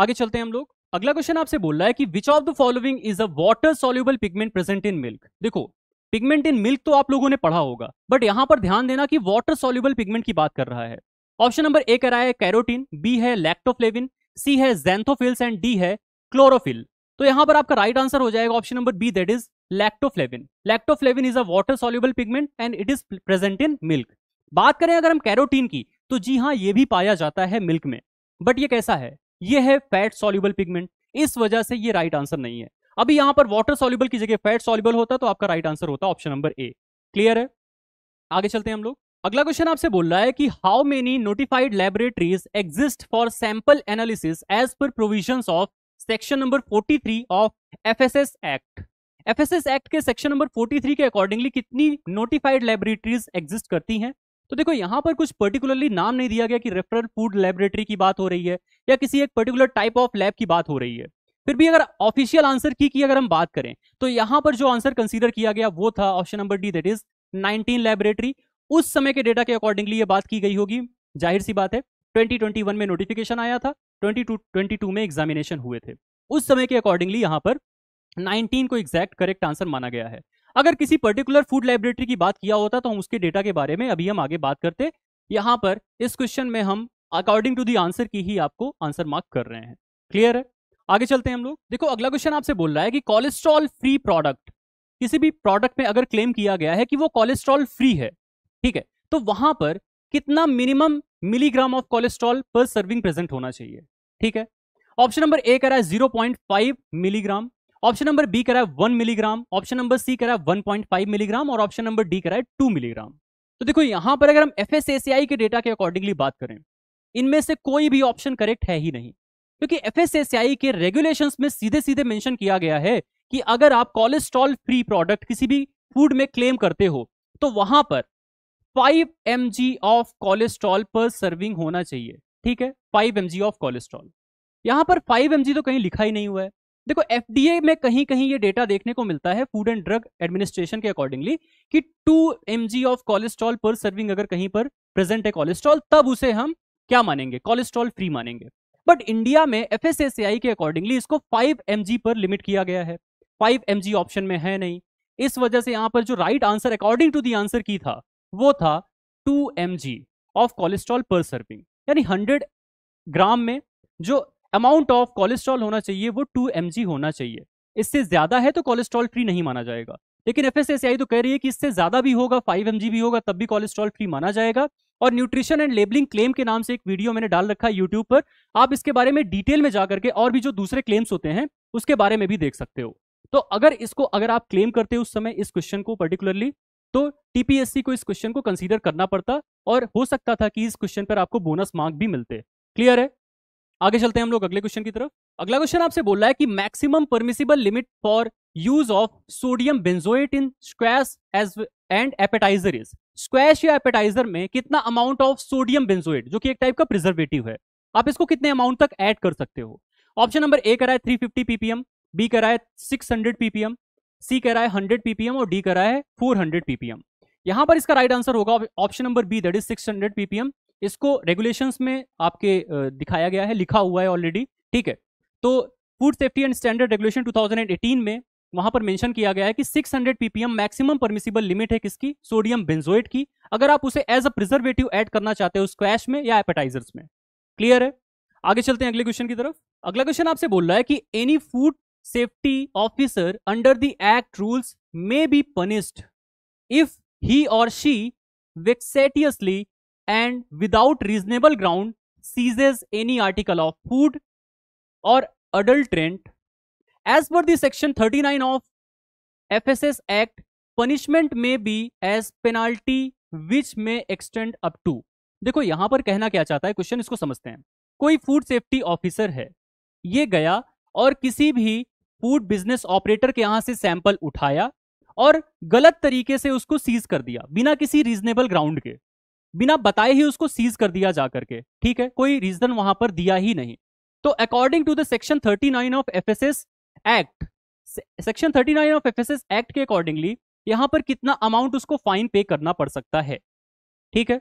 आगे चलते हैं हम लोग अगला क्वेश्चन आपसे बोल रहा है कि which of the following is a water soluble pigment present in milk देखो पिगमेंट इन मिल्क तो आप लोगों ने पढ़ा होगा बट यहां पर ध्यान देना कि वॉटर सोल्यूबल पिगमेंट की बात कर रहा है ऑप्शन नंबर ए कर रहा है कैरोटीन बी है लैक्टोफ्लेविन सी है जेंथोफिल्स एंड डी है क्लोरोफिल तो यहां पर आपका राइट आंसर हो जाएगा option number B that is lactoflavin lactoflavin is a water soluble pigment and it is present in milk बात करें अगर हम कैरोटीन की तो जी हाँ ये भी पाया जाता है मिल्क में बट ये कैसा है ये है फैट सॉल्यूबल पिगमेंट इस वजह से ये राइट आंसर नहीं है अभी यहां पर वाटर सॉल्यूबल की जगह फैट सॉल्यूबल होता तो आपका राइट आंसर होता ऑप्शन नंबर ए क्लियर है आगे चलते हैं हम लोग अगला क्वेश्चन आपसे बोल रहा है कि how many notified laboratories exist for sample analysis as per provision of section number three of S act S act के सेक्शन नंबर थ्री के अकॉर्डिंगली कितनी नोटिफाइड लेबोरेटरीज एग्जिस्ट करती हैं तो देखो यहां पर कुछ पर्टिकुलरली नाम नहीं दिया गया कि रेफरल फूड लेबोरेटरी की बात हो रही है या किसी एक पर्टिकुलर टाइप ऑफ लैब की बात हो रही है फिर भी अगर ऑफिशियल आंसर की की अगर हम बात करें तो यहां पर जो आंसर कंसीडर किया गया वो था option number D that is 19 laboratory उस समय के डेटा के अकॉर्डिंगली ये बात की गई होगी जाहिर सी बात है 2021 में नोटिफिकेशन आया था 22 में एग्जामिनेशन हुए थे उस समय के अकॉर्डिंगली यहां पर 19 को एग्जैक्ट करेक्ट आंसर माना गया है अगर किसी पर्टिकुलर फूड लाइब्रेटरी की बात किया होता तो हम उसके डेटा के बारे में अभी हम आगे बात करते यहां पर इस क्वेश्चन में हम अकॉर्डिंग टू दी आंसर की ही आपको आंसर मार्क कर रहे हैं क्लियर है आगे चलते हैं हम लोग देखो अगला क्वेश्चन आपसे बोल रहा है कि कोलेस्ट्रॉल फ्री प्रोडक्ट किसी भी प्रोडक्ट में अगर क्लेम किया गया है कि वो कोलेस्ट्रॉल फ्री है ठीक है तो वहां पर कितना minimum milligram of cholesterol per serving present होना चाहिए ठीक है ऑप्शन नंबर ए करा है zero point five milligram option number B करा है one milligram option number C करा है वन पॉइंट फाइव मिलीग्राम और ऑप्शन नंबर डी करा है टू मिलीग्राम तो देखो यहां पर अगर हम एफ के डेटा के अकॉर्डिंगली बात करें इनमें से कोई भी ऑप्शन करेक्ट है ही नहीं क्योंकि एफ e के रेगुलेशंस में सीधे सीधे मेंशन किया गया है कि अगर आप कोलेस्ट्रॉल फ्री प्रोडक्ट किसी भी फूड में क्लेम करते हो तो वहां पर 5 M of cholesterol per serving होना चाहिए ठीक है 5 एम ऑफ कोलेस्ट्रॉल यहां पर 5 एम तो कहीं लिखा ही नहीं हुआ है देखो एफ में कहीं कहीं ये डेटा देखने को मिलता है फूड एंड ड्रग एडमिनिस्ट्रेशन के अकॉर्डिंगली कि two M of cholesterol per serving अगर कहीं पर प्रेजेंट है कोलेस्ट्रॉल तब उसे हम क्या मानेंगे कोलेस्ट्रॉल फ्री मानेंगे बट इंडिया में एफ के अकॉर्डिंगली इसको 5 एम पर लिमिट किया गया है 5 एम ऑप्शन में है नहीं इस वजह से यहाँ पर जो right answer according to the answer key था वो था two M of cholesterol per serving यानी हंड्रेड ग्राम में जो अमाउंट ऑफ कोलेस्ट्रॉल होना चाहिए वो टू एम होना चाहिए इससे ज्यादा है तो कोलेस्ट्रॉल फ्री नहीं माना जाएगा लेकिन एफ तो कह रही है कि इससे ज्यादा भी होगा फाइव एम भी होगा तब भी कोलेस्ट्रॉल फ्री माना जाएगा और न्यूट्रिशन एंड लेबलिंग क्लेम के नाम से एक वीडियो मैंने डाल रखा है यूट्यूब पर आप इसके बारे में डिटेल में जाकर के और भी जो दूसरे क्लेम्स होते हैं उसके बारे में भी देख सकते हो तो अगर इसको अगर आप क्लेम करते हो उस समय इस क्वेश्चन को पर्टिकुलरली तो टीपीएससी को इस क्वेश्चन को कंसीडर करना पड़ता और हो सकता था कि इस क्वेश्चन पर आपको बोनस मार्क भी मिलते क्लियर है आगे चलते हैं हम लोग अगले क्वेश्चन की तरफ अगला क्वेश्चन आपसे बोल रहा है कि maximum permissible limit for use of sodium benzoate in squash as and appetizer is squash या एपेटाइजर में कितना अमाउंट ऑफ सोडियम बेंजोएट जो कि एक टाइप का प्रिजर्वेटिव है आप इसको कितने अमाउंट तक ऐड कर सकते हो ऑप्शन नंबर ए कराए थ्री फिफ्टी पीपीएम बी कराए सिक्स हंड्रेड पीपीएम सी कराए हंड्रेड पीपीएम और डी कराए फोर हंड्रेड पीपीएम यहां पर इसका राइट आंसर होगा option number B that is six hundred PPM इसको रेगुलेशन में आपके दिखाया गया है लिखा हुआ है ऑलरेडी ठीक है तो food safety and standard regulation 2018 में वहां पर मेंशन किया गया है कि 600 hundred PPM maximum permissible limit है किसकी सोडियम बेंजोइट की अगर आप उसे एज अ प्रिजर्वेटिव ऐड करना चाहते हो स्क्वैश में या एपेटाइजर्स में क्लियर है आगे चलते हैं अगले क्वेश्चन की तरफ अगला क्वेश्चन आपसे बोल रहा है कि any food safety officer under the act rules may be punished if he or she vexatiously and without reasonable ground seizes any article of food or adulterant as per the section 39 of FSS act punishment may be as penalty which may extend up to देखो यहां पर कहना क्या चाहता है question इसको समझते हैं कोई फूड सेफ्टी ऑफिसर है ये गया और किसी भी फूड बिजनेस ऑपरेटर के यहां से सैंपल उठाया और गलत तरीके से उसको सीज कर दिया बिना किसी रीजनेबल ग्राउंड के बिना बताए ही उसको सीज कर दिया जा करके ठीक है कोई रीजन वहां पर दिया ही नहीं तो according to the section 39 of FSS act section 39 of F act के अकॉर्डिंगली यहां पर कितना अमाउंट उसको फाइन पे करना पड़ सकता है ठीक है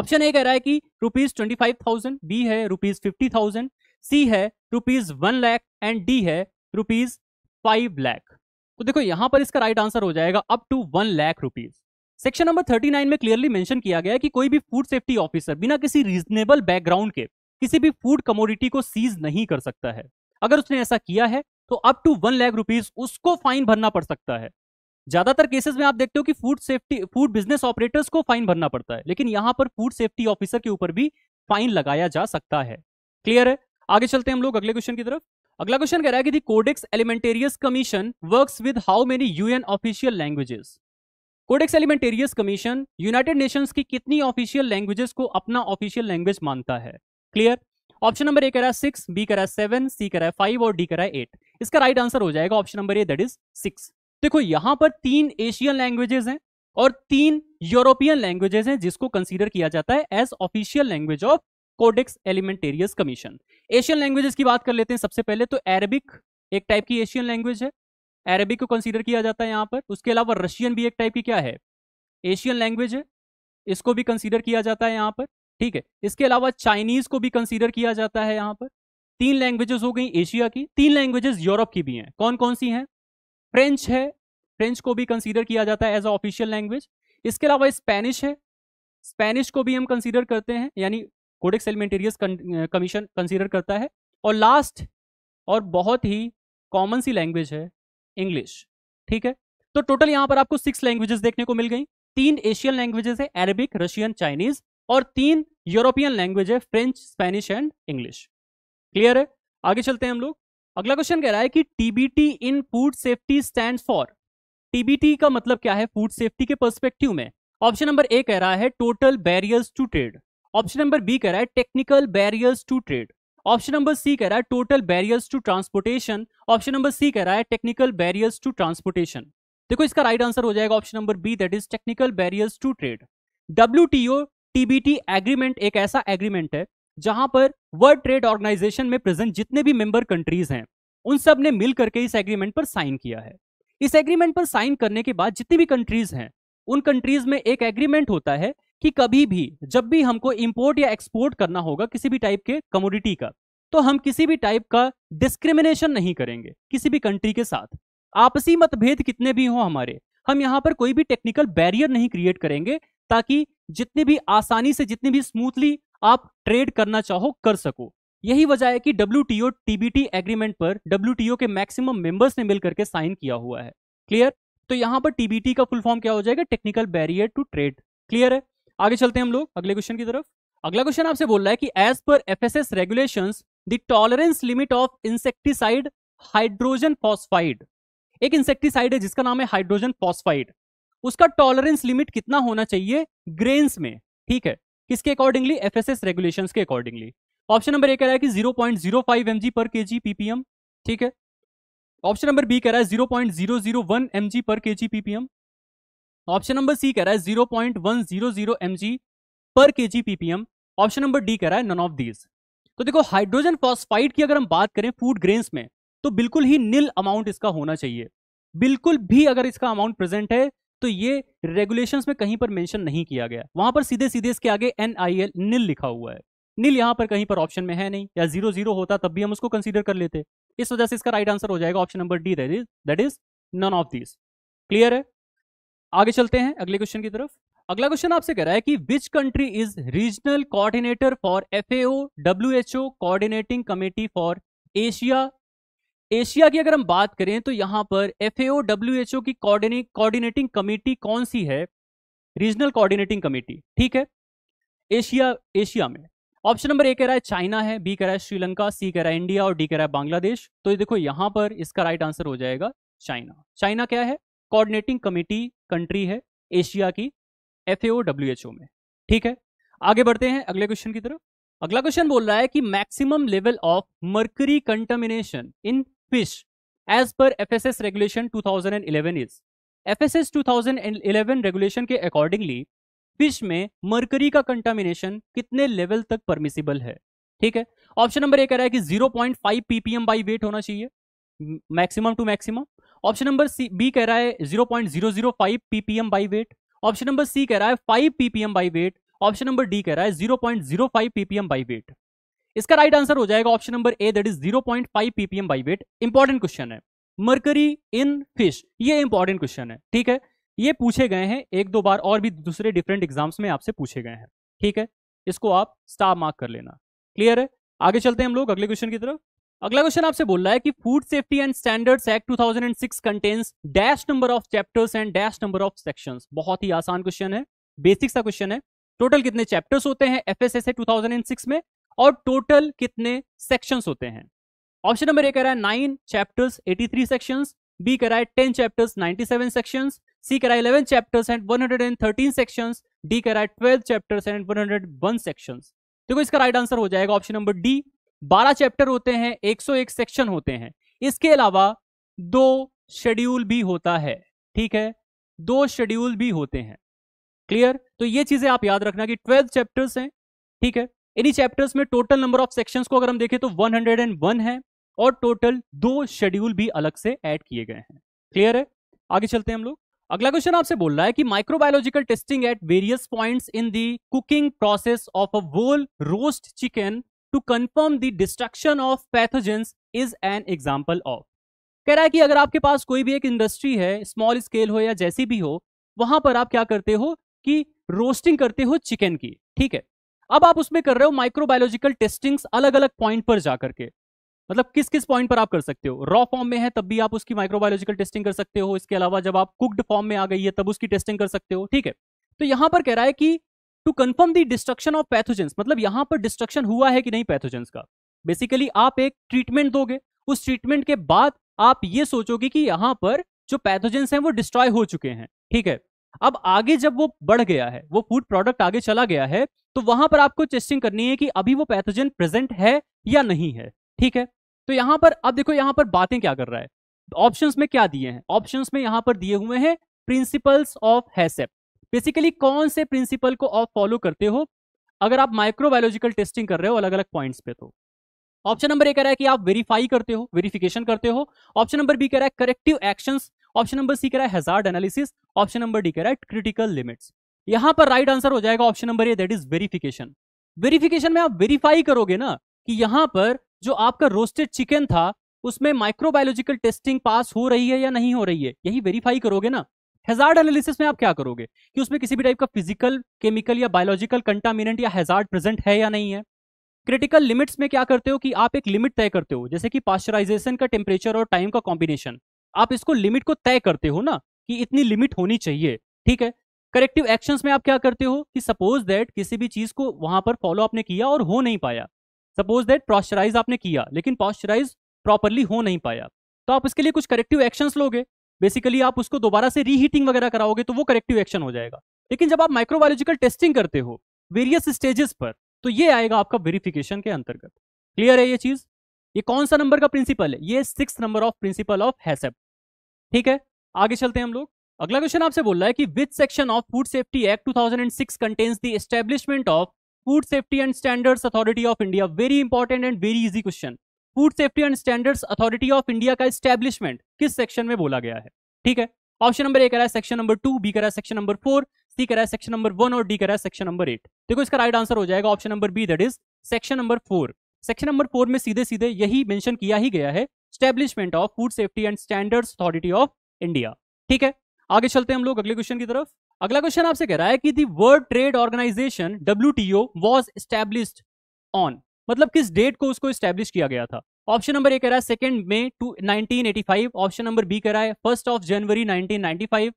ऑप्शन ए कह रहा है कि rupees twenty five thousand B है रुपीज फिफ्टी थाउजेंड सी है rupees one lakh and D है रुपीज फाइव लैख तो देखो यहां पर इसका राइट आंसर हो जाएगा up to one lakh rupees section number thirty nine में क्लियरली मेंशन किया गया है कि कोई भी फूड सेफ्टी ऑफिसर बिना किसी रीजनेबल बैकग्राउंड के किसी भी फूड कमोडिटी को सीज नहीं कर सकता है अगर उसने ऐसा किया है तो up to one lakh rupees उसको फाइन भरना पड़ सकता है ज्यादातर केसेस में आप देखते हो कि food safety food business operators को फाइन भरना पड़ता है लेकिन यहां पर फूड सेफ्टी ऑफिसर के ऊपर भी फाइन लगाया जा सकता है क्लियर है आगे चलते हैं हम लोग अगले क्वेश्चन की तरफ अगला क्वेश्चन कह रहा है कि Codex Alimentarius Commission works with how many UN official languages Codex Alimentarius Commission United Nations की कितनी ऑफिशियल लैंग्वेजेस को अपना ऑफिशियल लैंग्वेज मानता है क्लियर ऑप्शन नंबर ए करा सिक्स बी करा है सेवन सी करा फाइव और डी करा है एट इसका राइट आंसर हो जाएगा option number A that is six देखो यहां पर तीन एशियन लैंग्वेजेस हैं और तीन यूरोपियन लैंग्वेजेस हैं जिसको कंसीडर किया जाता है as official language of Codex Alimentarius Commission Asian languages की बात कर लेते हैं सबसे पहले तो अरेबिक एक टाइप की एशियन लैंग्वेज है अरेबिक को कंसीडर किया जाता है यहां पर उसके अलावा रशियन भी एक टाइप की क्या है एशियन लैंग्वेज है इसको भी कंसीडर किया जाता है यहां पर ठीक है इसके अलावा चाइनीज को भी कंसीडर किया जाता है यहां पर तीन लैंग्वेजेस हो गई एशिया की तीन लैंग्वेजेस यूरोप की भी हैं कौन कौन सी हैं फ्रेंच है फ्रेंच को भी कंसीडर किया जाता है एज अ ऑफिशियल लैंग्वेज इसके अलावा स्पेनिश है स्पेनिश को भी हम कंसीडर करते हैं यानी कोडेक्स एलिमेंटेरियस कमीशन कंसीडर करता है और लास्ट और बहुत ही कॉमन सी लैंग्वेज है इंग्लिश ठीक है तो टोटल यहाँ पर आपको सिक्स लैंग्वेजेस देखने को मिल गई तीन एशियन लैंग्वेजेस है अरेबिक रशियन चाइनीज और तीन यूरोपियन लैंग्वेज है French Spanish and English clear है आगे चलते हैं हम लोग अगला क्वेश्चन कह रहा है कि TBT in food safety stand for TBT का मतलब क्या है फूड सेफ्टी के पर्सपेक्टिव में ऑप्शन नंबर ए कह रहा है total barriers to trade option number B कह रहा है technical barriers to trade option number C कह रहा है total barriers to transportation option number C कह रहा है टेक्निकल बैरियर्स टू ट्रांसपोर्टेशन देखो इसका राइट right आंसर हो जाएगा option number B that is technical barriers to trade W TBT agreement एक ऐसा एग्रीमेंट है जहां पर वर्ल्ड ट्रेड ऑर्गेनाइजेशन में प्रेजेंट जितने भी मेंबर कंट्रीज हैं उन सब ने मिल करके इस एग्रीमेंट पर साइन किया है इस एग्रीमेंट पर साइन करने के बाद जितनी भी कंट्रीज हैं उन कंट्रीज में एक एग्रीमेंट होता है कि कभी भी जब भी हमको इंपोर्ट या एक्सपोर्ट करना होगा किसी भी टाइप के कमोडिटी का तो हम किसी भी टाइप का डिस्क्रिमिनेशन नहीं करेंगे किसी भी कंट्री के साथ आपसी मतभेद कितने भी हो हमारे हम यहाँ पर कोई भी टेक्निकल बैरियर नहीं क्रिएट करेंगे ताकि जितने भी आसानी से जितने भी स्मूथली आप ट्रेड करना चाहो कर सको यही वजह है कि W T O TBT agreement पर डब्ल्यू के मैक्सिमम मेंबर्स ने मिलकर के साइन किया हुआ है क्लियर तो यहां पर टीबीटी का फुल फॉर्म क्या हो जाएगा technical barrier to trade clear है आगे चलते हैं हम लोग अगले क्वेश्चन की तरफ अगला क्वेश्चन आपसे बोल रहा है कि as per F S S regulation tolerance tolerance limit of insecticide hydrogen phosphide एक इंसेक्टिसाइड है जिसका नाम है हाइड्रोजन फॉस्फाइड उसका टॉलरेंस लिमिट कितना होना चाहिए ग्रेन्स में ठीक है किसके अकॉर्डिंगली एफ एस रेगुलेशन के अकॉर्डिंगली ऑप्शन नंबर ए कह रहा है कि 0.05 पॉइंट पर के पीपीएम ठीक है ऑप्शन नंबर बी कह रहा है 0.001 पॉइंट पर के पीपीएम ऑप्शन नंबर सी कह रहा है 0.100 पॉइंट पर के पीपीएम ऑप्शन नंबर डी कह रहा है नन ऑफ दीज तो देखो हाइड्रोजन फॉस्फाइड की अगर हम बात करें फूड ग्रेन्स में तो बिल्कुल ही नील अमाउंट इसका होना चाहिए बिल्कुल भी अगर इसका अमाउंट प्रेजेंट है तो ये रेगुलेशंस में कहीं पर मेंशन नहीं किया गया वहां पर सीधे सीधे इसके आगे एन आई एल नील लिखा हुआ है नील यहाँ पर कहीं पर ऑप्शन में है नहीं या जीरो जीरो होता तब भी हम उसको कंसिडर कर लेते इस वजह से इसका राइट आंसर हो जाएगा option number D that is none of this clear है आगे चलते हैं अगले क्वेश्चन की तरफ अगला क्वेश्चन आपसे कह रहा है कि which country is regional coordinator for F A O W H O coordinating committee for Asia Asia की अगर हम बात करें तो यहां पर एफ डब्ल्यूएचओ की कोऑर्डिनेटिंग कमेटी कौन सी है रीजनल कोऑर्डिनेटिंग कमेटी ठीक है एशिया एशिया में ऑप्शन नंबर ए कह रहा है चाइना है बी कह रहा है श्रीलंका सी कह रहा है इंडिया और डी कह रहा है बांग्लादेश तो ये देखो यहां पर इसका राइट आंसर हो जाएगा चाइना चाइना क्या है कोऑर्डिनेटिंग कमेटी कंट्री है एशिया की एफ डब्ल्यूएचओ में ठीक है आगे बढ़ते हैं अगले क्वेश्चन की तरफ अगला क्वेश्चन बोल रहा है कि maximum level of mercury contamination in fish as per FSS regulation 2011 is. FSS 2011 regulation के accordingly फिश में मर्करी का कंटामिनेशन कितने लेवल तक परमिसिबल है ठीक है ऑप्शन नंबर ए कह रहा है कि 0.5 पीपीएम बाई वेट होना चाहिए maximum to maximum option number C B कह रहा है 0.005 PPM by weight option number C कह रहा है 5 ppm by weight option number D कह रहा है 0.05 ppm बाई वेट इसका राइट आंसर हो जाएगा option number A that is 0.5 PPM by weight important question है मरकरी इन फिश ये इंपॉर्टेंट क्वेश्चन है ठीक है ये पूछे गए हैं एक दो बार और भी दूसरे डिफरेंट एग्जाम्स में आपसे पूछे गए हैं ठीक है इसको आप स्टार मार्क कर लेना क्लियर है आगे चलते हैं हम लोग अगले क्वेश्चन की तरफ अगला क्वेश्चन आपसे बोल रहा है कि food safety and standards act 2006 contains dash number of chapters and dash number of sections बहुत ही आसान क्वेश्चन है बेसिक सा क्वेश्चन है टोटल कितने चैप्टर्स होते हैं एफ एस एस में और टोटल कितने सेक्शंस होते हैं ऑप्शन नंबर ए कह रहा है नाइन चैप्टर्स 83 सेक्शन बी कह रहा है टेन चैप्टर्स 97 सेक्शन सी कह eleven chapters and 113 and thirteen section D है ट्वेल्व चैप्टर्स एंड 101 सेक्शन देखो इसका राइट आंसर हो जाएगा ऑप्शन नंबर डी बारह चैप्टर होते हैं 101 सेक्शन होते हैं इसके अलावा दो शेड्यूल भी होता है ठीक है दो शेड्यूल भी होते हैं क्लियर तो ये चीजें आप याद रखना कि ट्वेल्थ चैप्टर्स हैं ठीक है इन्हीं चैप्टर्स में टोटल नंबर ऑफ सेक्शंस को अगर हम देखें तो 101 है और टोटल दो शेड्यूल भी अलग से ऐड किए गए हैं क्लियर है आगे चलते हैं हम लोग अगला क्वेश्चन आपसे बोल रहा है कि microbiological testing at various points in the cooking process of a whole roast chicken to confirm the destruction of pathogens is an example of कह रहा है कि अगर आपके पास कोई भी एक इंडस्ट्री है स्मॉल स्केल हो या जैसी भी हो वहां पर आप क्या करते हो कि रोस्टिंग करते हो चिकन की ठीक है अब आप उसमें कर रहे हो माइक्रोबायोलॉजिकल टेस्टिंग्स अलग अलग पॉइंट पर जाकर के मतलब किस किस पॉइंट पर आप कर सकते हो रॉ फॉर्म में है तब भी आप उसकी माइक्रोबायोलॉजिकल टेस्टिंग कर सकते हो इसके अलावा जब आप कुक्ड फॉर्म में आ गई है तब उसकी टेस्टिंग कर सकते हो ठीक है तो यहां पर कह रहा है कि to confirm the destruction of pathogens मतलब यहां पर डिस्ट्रक्शन हुआ है कि नहीं पैथोजेंस का बेसिकली आप एक ट्रीटमेंट दोगे उस ट्रीटमेंट के बाद आप ये सोचोगे कि यहां पर जो पैथोजेंस हैं वो डिस्ट्रॉय हो चुके हैं ठीक है अब आगे जब वो बढ़ गया है वो फूड प्रोडक्ट आगे चला गया है तो वहां पर आपको टेस्टिंग करनी है कि अभी वो पैथोजन प्रेजेंट है या नहीं है ठीक है तो यहां पर अब देखो यहां पर बातें क्या कर रहा है ऑप्शंस में क्या दिए हैं ऑप्शंस में यहां पर दिए हुए हैं प्रिंसिपल्स ऑफ हैसेप बेसिकली कौन से प्रिंसिपल को आप फॉलो करते हो अगर आप माइक्रोबायोलॉजिकल टेस्टिंग कर रहे हो अलग अलग पॉइंट्स पे तो ऑप्शन नंबर ए कह रहा है कि आप वेरीफाई करते हो वेरिफिकेशन करते हो ऑप्शन नंबर बी कह रहा है corrective actions option number C कह रहा है hazard analysis option number D कह रहा है क्रिटिकल लिमिट्स यहां पर राइट right आंसर हो जाएगा option number A that is verification verification में आप वेरीफाई करोगे ना कि यहां पर जो आपका रोस्टेड चिकन था उसमें माइक्रोबायोलॉजिकल टेस्टिंग पास हो रही है या नहीं हो रही है यही वेरीफाई करोगे ना हेजार्ड एनालिसिस में आप क्या करोगे कि उसमें किसी भी टाइप का फिजिकल केमिकल या बायोलॉजिकल कंटामिनेंट या हेजार्ड प्रेजेंट है या नहीं है क्रिटिकल लिमिट्स में क्या करते हो कि आप एक लिमिट तय करते हो जैसे कि पास्चराइजेशन का टेम्परेचर और टाइम का कॉम्बिनेशन आप इसको लिमिट को तय करते हो ना कि इतनी लिमिट होनी चाहिए ठीक है करेक्टिव एक्शंस में आप क्या करते हो कि सपोज दैट किसी भी चीज को वहां पर फॉलो आपने किया और हो नहीं पाया सपोज दैट पॉस्चराइज आपने किया लेकिन पॉस्चराइज प्रॉपरली हो नहीं पाया तो आप इसके लिए कुछ करेक्टिव एक्शंस लोगे बेसिकली आप उसको दोबारा से रीहीटिंग वगैरह कराओगे तो वो करेक्टिव एक्शन हो जाएगा लेकिन जब आप माइक्रोबायोलॉजिकल टेस्टिंग करते हो वेरियस स्टेजेस पर तो ये आएगा आपका वेरिफिकेशन के अंतर्गत क्लियर है ये चीज ये कौन सा नंबर का प्रिंसिपल है ये six number of principle of HACCP ठीक है आगे चलते हैं हम लोग अगला क्वेश्चन आपसे बोल रहा है कि which section of food safety act 2006 contains the establishment establishment of food safety and standards authority of India very important and very easy question food safety and standards authority of India का establishment किस सेक्शन में बोला गया है ठीक है option number A करा है सेक्शन नंबर टू बी करा सेक्शन नंबर फोर सी करा है सेक्शन नंबर वन और डी करा है सेक्शन नंबर एट देखो इसका राइट आंसर हो जाएगा option number B that is section number four section number four में सीधे सीधे यही मेंशन किया ही गया है establishment of food safety and standards authority of India ठीक है आगे चलते हैं हम लोग अगले क्वेश्चन की तरफ अगला क्वेश्चन आपसे कह रहा है कि the world trade organization W T O was established on मतलब किस डेट को उसको स्टैब्लिश किया गया था ऑप्शन नंबर ए कह रहा है second May two five option number B कह रहा है first of January 1995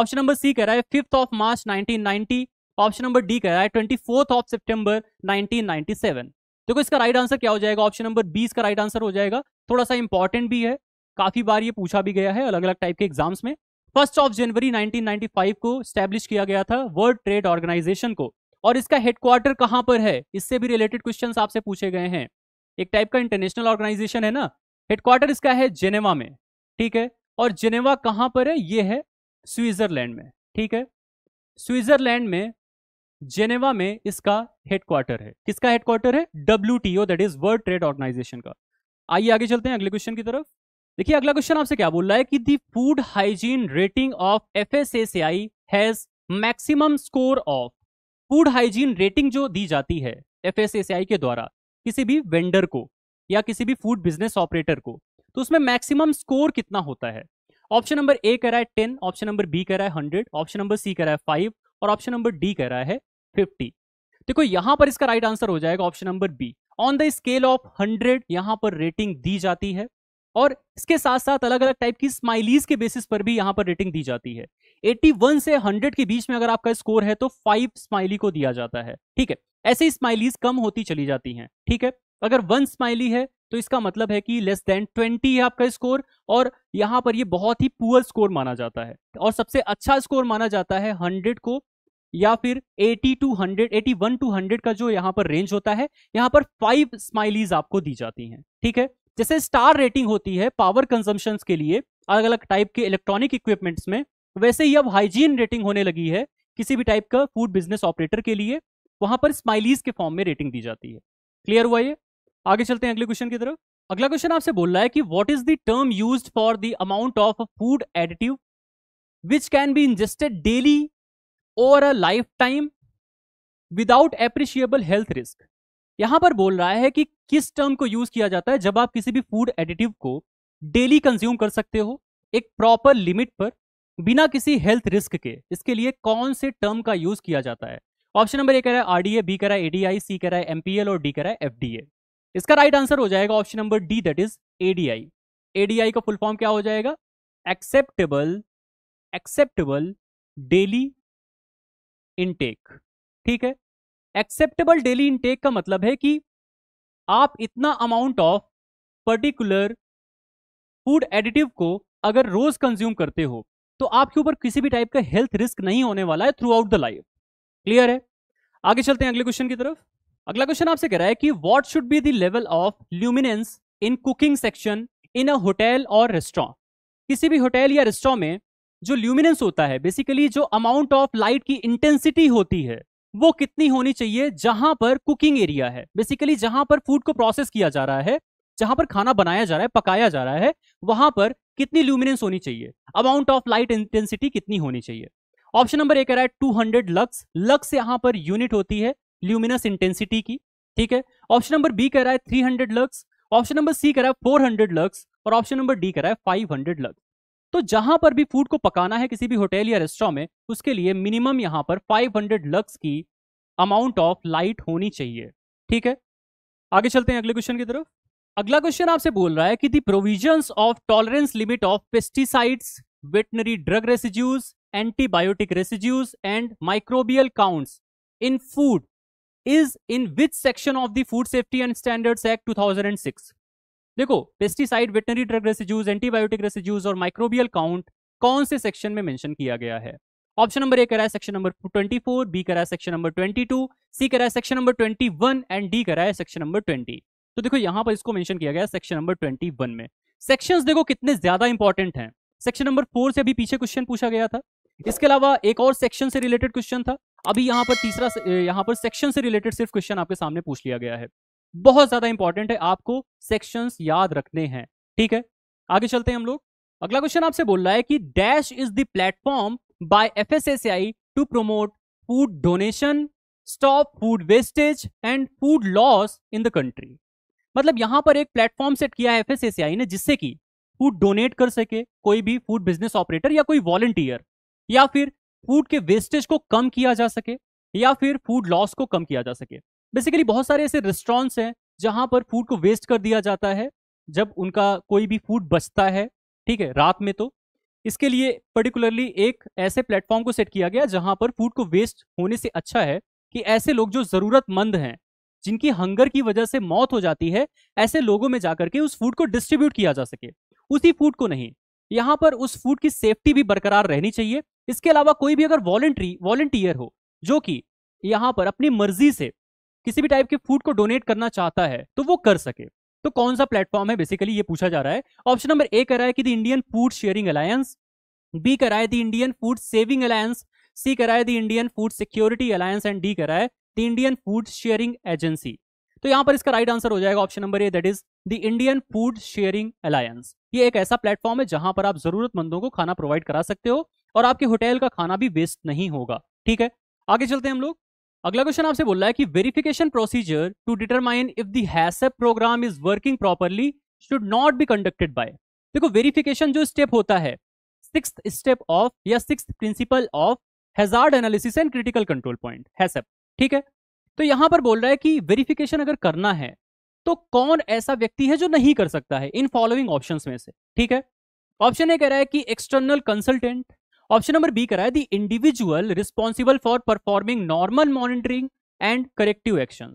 option number C कह रहा है fifth of March 1990 option number D कह रहा है ट्वेंटी फोर्थ ऑफ सितंबर 1997 देखो इसका राइट आंसर क्या हो जाएगा ऑप्शन नंबर बीस का राइट आंसर हो जाएगा थोड़ा सा इंपॉर्टेंट भी है काफी बार ये पूछा भी गया है अलग अलग टाइप के एग्जाम्स में फर्स्ट ऑफ जनवरी 1995 को स्टैब्लिश किया गया था वर्ल्ड ट्रेड ऑर्गेनाइजेशन को और इसका हेडक्वार्टर कहां पर है इससे भी रिलेटेड क्वेश्चन आपसे पूछे गए हैं एक टाइप का इंटरनेशनल ऑर्गेनाइजेशन है ना हेडक्वार्टर इसका है जेनेवा में ठीक है और जेनेवा कहां पर है ये है स्विट्जरलैंड में ठीक है स्विट्जरलैंड में जेनेवा में इसका हेडक्वार्टर है किसका हेडक्वार्टर है W T O that is world trade organization का आइए आगे चलते हैं अगले क्वेश्चन की तरफ देखिए अगला क्वेश्चन आपसे क्या बोल रहा है कि the food hygiene rating of F S S I has maximum score of food hygiene rating जो दी जाती है एफ एस एस आई के द्वारा किसी भी वेंडर को या किसी भी फूड बिजनेस ऑपरेटर को तो उसमें मैक्सिमम स्कोर कितना होता है ऑप्शन नंबर ए कह रहा है टेन ऑप्शन नंबर बी कह रहा है हंड्रेड ऑप्शन नंबर सी कह रहा है फाइव और ऑप्शन नंबर डी कह रहा है फिफ्टी देखो यहां पर इसका राइट आंसर हो जाएगा option number B on the scale of hundred यहां पर रेटिंग दी जाती है और इसके साथ साथ अलग अलग टाइप की स्माइलीज के बेसिस पर भी यहां पर रेटिंग दी जाती है 81 से 100 के बीच में अगर आपका स्कोर है तो 5 स्माइली को दिया जाता है ठीक है ऐसे ही स्माइलीज कम होती चली जाती हैं ठीक है अगर 1 स्माइली है तो इसका मतलब है कि लेस देन ट्वेंटी है आपका स्कोर और यहाँ पर ये बहुत ही पुअर स्कोर माना जाता है और सबसे अच्छा स्कोर माना जाता है हंड्रेड को या फिर 80 टू 100 81 टू हंड्रेड का जो यहाँ पर रेंज होता है यहाँ पर फाइव स्माइलीज आपको दी जाती हैं ठीक है जैसे स्टार रेटिंग होती है पावर कंजम्पशन के लिए अलग अलग टाइप के इलेक्ट्रॉनिक इक्विपमेंट्स में वैसे ही अब हाइजीन रेटिंग होने लगी है किसी भी टाइप का फूड बिजनेस ऑपरेटर के लिए वहां पर स्माइलीज के फॉर्म में रेटिंग दी जाती है क्लियर हुआ ये आगे चलते हैं अगले क्वेश्चन की तरफ अगला क्वेश्चन आपसे बोल रहा है कि what is the term for the amount of food additive which can be ingested daily over a life time without appreciable health risk यहां पर बोल रहा है कि किस टर्म को यूज किया जाता है जब आप किसी भी फूड एडिटिव को डेली कंज्यूम कर सकते हो एक प्रॉपर लिमिट पर बिना किसी हेल्थ रिस्क के इसके लिए कौन से टर्म का यूज किया जाता है ऑप्शन नंबर ए कह रहा है आरडीए बी कह रहा है एडीआई सी कह रहा है एमपीएल और डी कह रहा है एफडीए इसका राइट right आंसर हो जाएगा option number D that is ADI ADI का फुल फॉर्म क्या हो जाएगा एक्सेप्टेबल एक्सेप्टेबल डेली इनटेक ठीक है एक्सेप्टेबल डेली इनटेक का मतलब है कि आप इतना amount of particular food additive को अगर रोज कंज्यूम करते हो तो आपके ऊपर किसी भी टाइप का हेल्थ रिस्क नहीं होने वाला है throughout the life clear है आगे चलते हैं अगले क्वेश्चन की तरफ अगला क्वेश्चन आपसे कह रहा है कि what should be the level of luminance in cooking section in a hotel और रेस्टोरेंट किसी भी होटल या रेस्टोरेंट में जो ल्यूमिनेंस होता है बेसिकली जो अमाउंट ऑफ लाइट की इंटेंसिटी होती है वो कितनी होनी चाहिए जहां पर कुकिंग एरिया है बेसिकली जहां पर फूड को प्रोसेस किया जा रहा है जहां पर खाना बनाया जा रहा है पकाया जा रहा है वहां पर कितनी ल्यूमिनेंस होनी चाहिए अमाउंट ऑफ लाइट इंटेंसिटी कितनी होनी चाहिए ऑप्शन नंबर एक कह रहा है 200 लक्स लक्स यहां पर यूनिट होती है ल्यूमिनस इंटेंसिटी की ठीक है ऑप्शन नंबर बी कह रहा है 300 लक्स ऑप्शन नंबर सी कह रहा है 400 लक्स और ऑप्शन नंबर डी कह रहा है 500 लक्स तो जहां पर भी फूड को पकाना है किसी भी होटल या रेस्टोरेंट में उसके लिए मिनिमम यहां पर 500 लक्स की अमाउंट ऑफ लाइट होनी चाहिए ठीक है आगे चलते हैं अगले क्वेश्चन की तरफ अगला क्वेश्चन आपसे बोल रहा है कि the provision of tolerance limit of pesticides veterinary drug residues antibiotic residues and microbial counts in food is in which section of the food safety and standards act 2006 देखो pesticide veterinary drug residues antibiotic residues और microbial count कौन से section में mention किया गया है option number A करा है सेक्शन नंबर 24 बी करा है सेक्शन नंबर 22 सी करा है सेक्शन नंबर 21 एंड डी करा है सेक्शन नंबर 20 तो देखो यहां पर इसको मेंशन किया गया सेक्शन नंबर 21 में सेक्शंस देखो कितने ज्यादा इंपॉर्टेंट हैं सेक्शन नंबर फोर से अभी पीछे क्वेश्चन पूछा गया था इसके अलावा एक और सेक्शन से रिलेटेड क्वेश्चन था अभी यहाँ पर तीसरा यहाँ पर सेक्शन से रिलेटेड सिर्फ क्वेश्चन आपके सामने पूछ लिया गया है बहुत ज्यादा इंपॉर्टेंट है आपको सेक्शन याद रखने हैं ठीक है आगे चलते हैं हम लोग अगला क्वेश्चन आपसे बोल रहा है कि dash is the platform by F to promote food donation stop food wastage and food loss in the country मतलब यहां पर एक प्लेटफॉर्म सेट किया है एफ ने जिससे कि फूड डोनेट कर सके कोई भी फूड बिजनेस ऑपरेटर या कोई वॉलेंटियर या फिर फूड के वेस्टेज को कम किया जा सके या फिर फूड लॉस को कम किया जा सके बेसिकली बहुत सारे ऐसे रेस्टोरेंट्स हैं जहां पर फूड को वेस्ट कर दिया जाता है जब उनका कोई भी फूड बचता है ठीक है रात में तो इसके लिए पर्टिकुलरली एक ऐसे प्लेटफॉर्म को सेट किया गया जहां पर फूड को वेस्ट होने से अच्छा है कि ऐसे लोग जो ज़रूरतमंद हैं जिनकी हंगर की वजह से मौत हो जाती है ऐसे लोगों में जाकर के उस फूड को डिस्ट्रीब्यूट किया जा सके उसी फूड को नहीं यहाँ पर उस फूड की सेफ्टी भी बरकरार रहनी चाहिए इसके अलावा कोई भी अगर वॉलेंट्री वॉलेंटियर हो जो कि यहाँ पर अपनी मर्जी से किसी भी टाइप के फूड को डोनेट करना चाहता है तो वो कर सके तो कौन सा प्लेटफॉर्म है बेसिकली ये पूछा जा रहा है ऑप्शन नंबर ए करा है कि the Indian food sharing alliance B कराए है the Indian food saving alliance C करा है the Indian food security alliance and D कराए है the Indian food sharing agency तो यहां पर इसका राइट आंसर हो जाएगा option number A that is the Indian food sharing alliance ये एक ऐसा प्लेटफॉर्म है जहां पर आप जरूरतमंदों को खाना प्रोवाइड करा सकते हो और आपके होटल का खाना भी वेस्ट नहीं होगा ठीक है आगे चलते हैं हम लोग अगला क्वेश्चन आपसे बोल रहा है कि verification procedure to determine if the HACCP program is working properly should not be conducted by देखो वेरिफिकेशन जो स्टेप होता है सिक्स स्टेप ऑफ या six principle of hazard analysis and critical control point HACCP ठीक है तो यहां पर बोल रहा है कि वेरिफिकेशन अगर करना है तो कौन ऐसा व्यक्ति है जो नहीं कर सकता है इन फॉलोइंग ऑप्शंस में से ठीक है ऑप्शन ए कह रहा है कि external consultant option number B करा है the individual responsible for performing normal monitoring and corrective action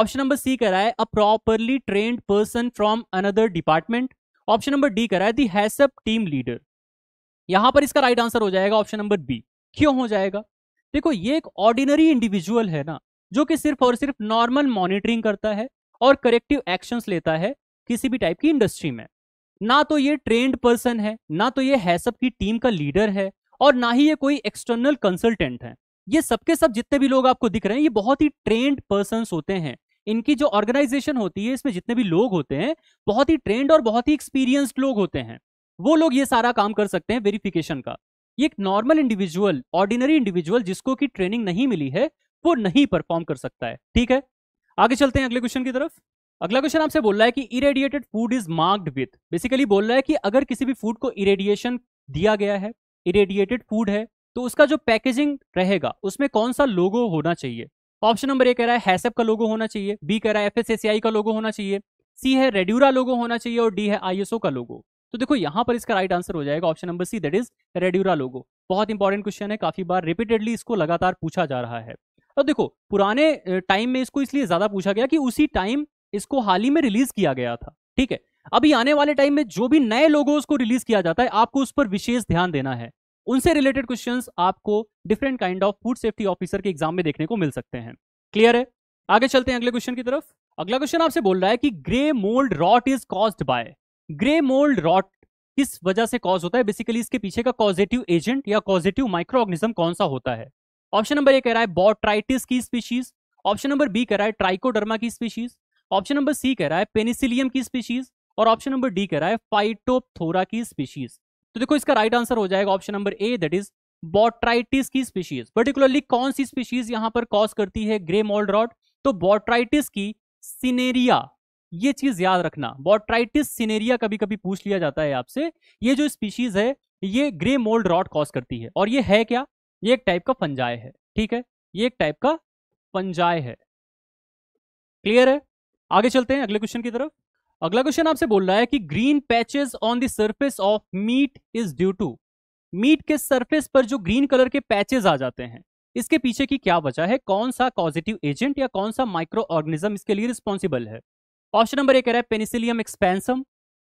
option number C करा है a properly trained person from another department option number D करा है दी हैसअप टीम लीडर यहां पर इसका राइट आंसर हो जाएगा ऑप्शन नंबर बी क्यों हो जाएगा देखो ये एक ऑर्डिनरी इंडिविजुअल है ना जो कि सिर्फ और सिर्फ नॉर्मल मॉनिटरिंग करता है और करेक्टिव एक्शंस लेता है किसी भी टाइप की इंडस्ट्री में ना तो ये ट्रेंड पर्सन है ना तो ये हैसअप की टीम का लीडर है और ना ही ये कोई एक्सटर्नल कंसल्टेंट है ये सबके सब जितने भी लोग आपको दिख रहे हैं ये बहुत ही ट्रेंड पर्सन होते हैं इनकी जो ऑर्गेनाइजेशन होती है इसमें जितने भी लोग होते हैं बहुत ही ट्रेंड और बहुत ही एक्सपीरियंस्ड लोग होते हैं वो लोग ये सारा काम कर सकते हैं वेरिफिकेशन का ये एक नॉर्मल इंडिविजुअल ऑर्डिनरी इंडिविजुअल जिसको की ट्रेनिंग नहीं मिली है वो नहीं परफॉर्म कर सकता है ठीक है आगे चलते हैं अगले क्वेश्चन की तरफ अगला क्वेश्चन आपसे बोल रहा है कि irradiated food is marked with basically बोल रहा है कि अगर किसी भी फूड को इरेडिएशन दिया गया है इरेडिएटेड फूड है तो उसका जो पैकेजिंग रहेगा उसमें कौन सा लोगो होना चाहिए ऑप्शन नंबर ए कह रहा है हैसेप का लोगो होना चाहिए बी कह रहा है एफ का लोगो होना चाहिए सी है रेड्यूरा लोगो होना चाहिए और डी है आईएसओ का लोगो तो देखो यहाँ पर इसका राइट आंसर हो जाएगा option number C that is Radura logo बहुत इंपॉर्टेंट क्वेश्चन है काफी बार रिपीटेडली इसको लगातार पूछा जा रहा है और देखो पुराने टाइम में इसको इसलिए ज्यादा पूछा गया कि उसी टाइम इसको हाल ही में रिलीज किया गया था ठीक है अभी आने वाले टाइम में जो भी नए लोगोस को रिलीज किया जाता है आपको उस पर विशेष ध्यान देना है उनसे रिलेटेड क्वेश्चन आपको different kind of food safety officer के एग्जाम में देखने को मिल सकते हैं क्लियर है आगे चलते हैं अगले क्वेश्चन की तरफ अगला क्वेश्चन आपसे बोल रहा है कि grey mould rot is caused by grey mould rot किस वजह से कॉज होता है बेसिकली इसके पीछे का कॉजेटिव एजेंट या कॉजेटिव माइक्रो ऑर्गनिज्म कौन सा होता है ऑप्शन नंबर ए कह रहा है बॉट्राइटिस की स्पीशीज ऑप्शन नंबर बी कह रहा है ट्राइकोडर्मा की स्पीशीज ऑप्शन नंबर सी कह रहा है पेनिसिलियम की स्पीशीज और ऑप्शन नंबर डी कह रहा है फाइटोथोरा की स्पीशीज तो देखो इसका राइट आंसर हो जाएगा option number A that is Botrytis की स्पीशीज पर्टिकुलरली कौन सी स्पीशीज यहां पर कॉज करती है ग्रे मोल्ड रॉट तो बॉट्राइटिस की सिनेरिया ये चीज याद रखना बॉट्राइटिस सिनेरिया कभी कभी पूछ लिया जाता है आपसे ये जो स्पीशीज है ये ग्रे मोल्ड रॉट कॉज करती है और ये है क्या ये एक टाइप का फंजाय है ठीक है ये एक टाइप का फंजाय है क्लियर है आगे चलते हैं अगले क्वेश्चन की तरफ अगला क्वेश्चन आपसे बोल रहा है कि green patches on the surface of meat is due to meat के सरफेस पर जो ग्रीन कलर के पैचेस आ जाते हैं इसके पीछे की क्या वजह है कौन सा पॉजिटिव एजेंट या कौन सा माइक्रो ऑर्गेनिज्म इसके लिए रिस्पॉन्सिबल है ऑप्शन नंबर ए कह रहा है Penicillium expansum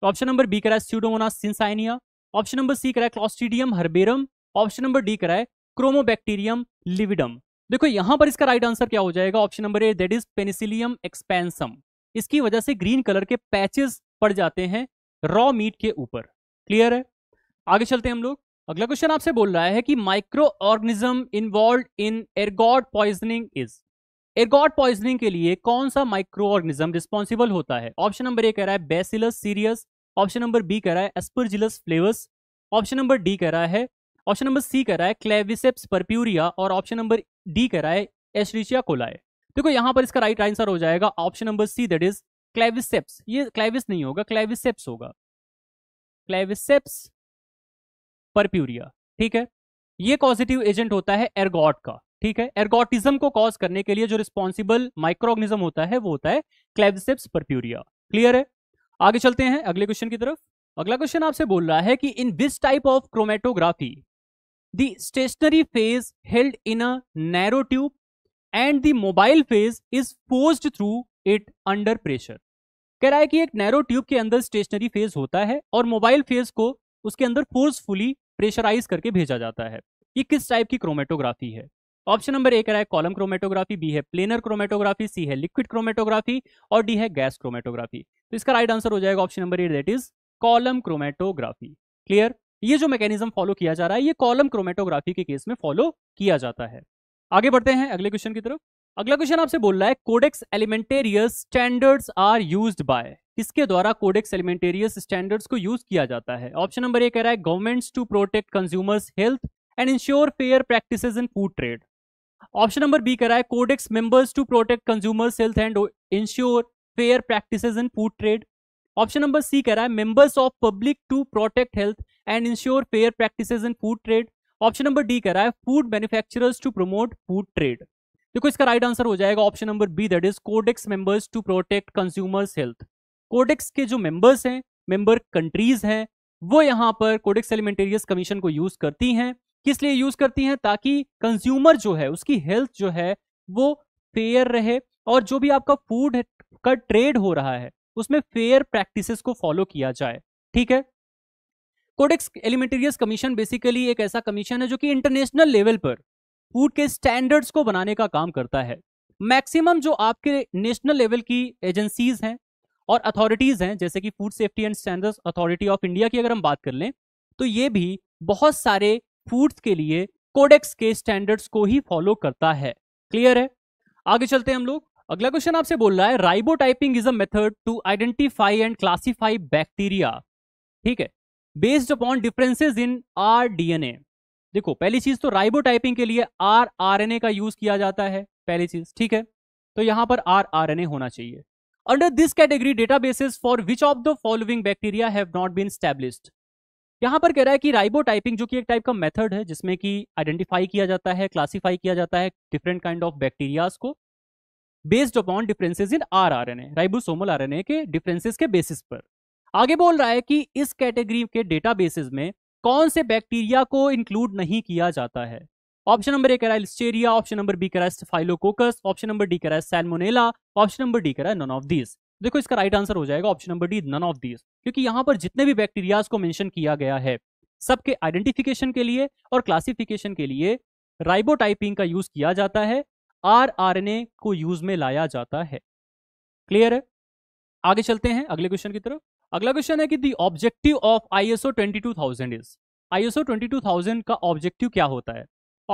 option number B कह रहा है Pseudomonas syncyanea option number C कह रहा है Clostridium herbarum option number D कह रहा है क्रोमोबैक्टीरियम लिविडम देखो यहां पर इसका राइट आंसर क्या हो जाएगा option number A that is Penicillium expansum इसकी वजह से ग्रीन कलर के पैचेस पड़ जाते हैं रॉ मीट के ऊपर क्लियर है आगे चलते हैं हम लोग अगला क्वेश्चन आपसे बोल रहा है कि micro organism involved in ergot poisoning is ergot poisoning के लिए कौन सा माइक्रो ऑर्गेनिज्म रिस्पॉन्सिबल होता है ऑप्शन नंबर ए कह रहा है Bacillus cereus option number B कह रहा है Aspergillus flavus option number D कह रहा है ऑप्शन नंबर सी कह रहा है क्लेविसेप्स परप्यूरिया और ऑप्शन नंबर डी कह रहा है एस्ट्रीचिया कोलाए देखो यहां पर इसका राइट आंसर हो जाएगा option number C that is Claviceps ये क्लेविस नहीं होगा क्लेविसेप्स होगा क्लेविसेप्स परप्यूरिया ठीक है ये कॉजिटिव एजेंट होता है एर्गॉट का ठीक है एर्गोटिज्म को कॉज करने के लिए जो रिस्पॉन्सिबल माइक्रोऑर्गेनिज्म होता है वो होता है क्लेविसेप्स परप्यूरिया क्लियर है आगे चलते हैं अगले क्वेश्चन की तरफ अगला क्वेश्चन आपसे बोल रहा है कि in this type of chromatography the stationary phase held in a narrow tube and the mobile phase is forced through it under pressure कह रहा है कि एक नैरो ट्यूब के अंदर स्टेशनरी फेज होता है और मोबाइल फेज को उसके अंदर फोर्सफुली प्रेशराइज करके भेजा जाता है ये किस टाइप की क्रोमेटोग्राफी है ऑप्शन नंबर ए कह रहा है कॉलम क्रोमेटोग्राफी बी है प्लेनर क्रोमेटोग्राफी सी है लिक्विड क्रोमेटोग्राफी और डी है गैस क्रोमेटोग्राफी तो इसका राइट आंसर हो जाएगा option number A that is column chromatography clear ये जो मैकेनिज्म फॉलो किया जा रहा है ये कॉलम क्रोमेटोग्राफी के केस में फॉलो किया जाता है आगे बढ़ते हैं अगले क्वेश्चन की तरफ अगला क्वेश्चन आपसे बोल रहा है Codex Alimentarius standards are used by किसके द्वारा कोडेक्स एलिमेंटेरियस स्टैंडर्ड्स को यूज किया जाता है ऑप्शन नंबर ए कह रहा है governments to protect consumers health and ensure fair practice in food trade option number B कह रहा है Codex members to protect consumers health and ensure fair practice in food trade option number C कह रहा है members of public to protect health and ensure fair practice in food trade option number D कह रहा है food manufacturers to promote food trade देखो इसका right answer हो जाएगा option number B that is Codex members to protect consumers health Codex के जो members हैं मेंबर कंट्रीज हैं वो यहाँ पर कोडेक्स एलिमेंटेरियस कमीशन को यूज करती हैं किस लिए यूज करती हैं ताकि कंज्यूमर जो है उसकी हेल्थ जो है वो फेयर रहे और जो भी आपका फूड का ट्रेड हो रहा है उसमें फेयर प्रैक्टिस को फॉलो किया जाए ठीक है कोडेक्स एलिमेंटेरियस कमीशन बेसिकली एक ऐसा कमीशन है जो कि इंटरनेशनल लेवल पर फूड के स्टैंडर्ड्स को बनाने का काम करता है मैक्सिमम जो आपके नेशनल लेवल की एजेंसीज हैं और अथॉरिटीज़ हैं जैसे कि food safety and standards authority of India की अगर हम बात कर लें तो ये भी बहुत सारे फूड्स के लिए कोडेक्स के स्टैंडर्ड्स को ही फॉलो करता है क्लियर है आगे चलते हैं हम लोग अगला क्वेश्चन आपसे बोल रहा है ribotyping is a method to identify and classify bacteria ठीक है based upon differences in R DNA देखो पहली चीज तो राइबोटाइपिंग के लिए आर आरएनए का यूज किया जाता है पहली चीज ठीक है तो यहां पर आर आरएनए होना चाहिए under this category basis for which of the following bacteria have not been established यहां पर कह रहा है कि राइबोटाइपिंग जो कि एक टाइप का मेथड है जिसमें कि आइडेंटिफाई किया जाता है क्लासिफाई किया जाता है डिफरेंट काइंड ऑफ बैक्टीरियाज को based upon differences in R R N A ribosomal R N A के डिफरेंसेज के बेसिस पर आगे बोल रहा है कि इस कैटेगरी के डेटाबेसेस में कौन से बैक्टीरिया को इंक्लूड नहीं किया जाता है ऑप्शन नंबर ए कह रहा लिस्टेरिया ऑप्शन नंबर बी कह रहा स्टाइलोकोकस ऑप्शन नंबर डी कह सैलमोनेला ऑप्शन नंबर डी कह नन ऑफ दीज देखो इसका राइट आंसर हो जाएगा option number D none of these क्योंकि यहां पर जितने भी बैक्टीरियाज को मेंशन किया गया है सबके आइडेंटिफिकेशन के लिए और क्लासिफिकेशन के लिए राइबोटाइपिंग का यूज किया जाता है आरआरएनए को यूज में लाया जाता है क्लियर है आगे चलते हैं अगले क्वेश्चन की तरफ अगला क्वेश्चन है कि the objective of I S O twenty two thousand is I S O twenty two thousand का ऑब्जेक्टिव क्या होता है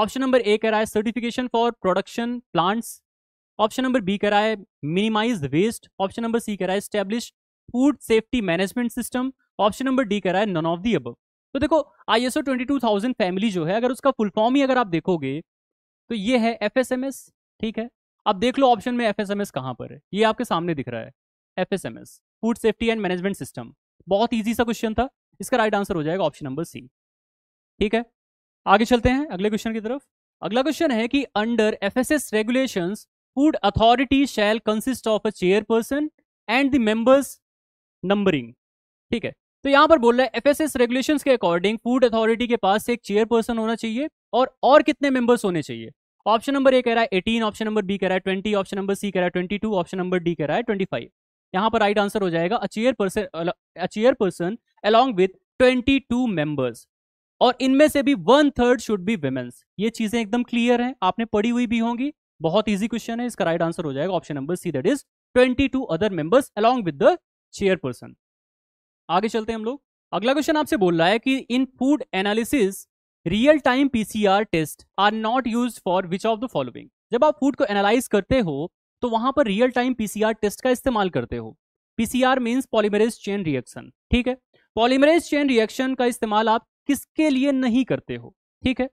ऑप्शन नंबर ए कह रहा है certification for production plants option number B कह रहा है minimize waste option number C कह रहा है establish food safety management system option number D कह रहा है नन ऑफ दी अब तो देखो I S O twenty two thousand family जो है अगर उसका फुल फॉर्म ही अगर आप देखोगे तो ये है एफ एस एम एस ठीक है अब देख लो ऑप्शन में एफ एस एम एस कहाँ पर है ये आपके सामने दिख रहा है F S M S food safety and management system बहुत ईजी सा क्वेश्चन था इसका राइट आंसर हो जाएगा ऑप्शन नंबर सी ठीक है आगे चलते हैं अगले क्वेश्चन की तरफ अगला क्वेश्चन है कि under F S S regulation food authority shall consist of a chairperson and the members numbering ठीक है तो यहाँ पर बोल रहा है एफ एस एस रेगुलेशन के अकॉर्डिंग फूड अथॉरिटी के पास एक चेयरपर्सन होना चाहिए और और कितने मेंबर्स होने चाहिए ऑप्शन नंबर ए कह रहा है 18 ऑप्शन नंबर बी कह रहा है 20 ऑप्शन नंबर सी कह रहा है 22 ऑप्शन नंबर डी कह रहा है यहाँ पर राइट आंसर हो जाएगा a chairperson a chairperson along with twenty two members और इनमें से भी one third should be women's ये चीजें एकदम क्लियर हैं आपने पढ़ी हुई भी होंगी बहुत इजी क्वेश्चन है इसका राइट आंसर हो जाएगा option number C that is twenty two other members along with the chairperson आगे चलते हैं हम लोग अगला क्वेश्चन आपसे बोल रहा है कि in food analysis real time PCR test are not used for which of the following जब आप फूड को एनालाइज करते हो तो वहां पर रियल टाइम पीसीआर टेस्ट का इस्तेमाल करते हो PCR means polymerase chain reaction ठीक है पॉलीमरेज चेन रिएक्शन का इस्तेमाल आप किसके लिए नहीं करते हो ठीक है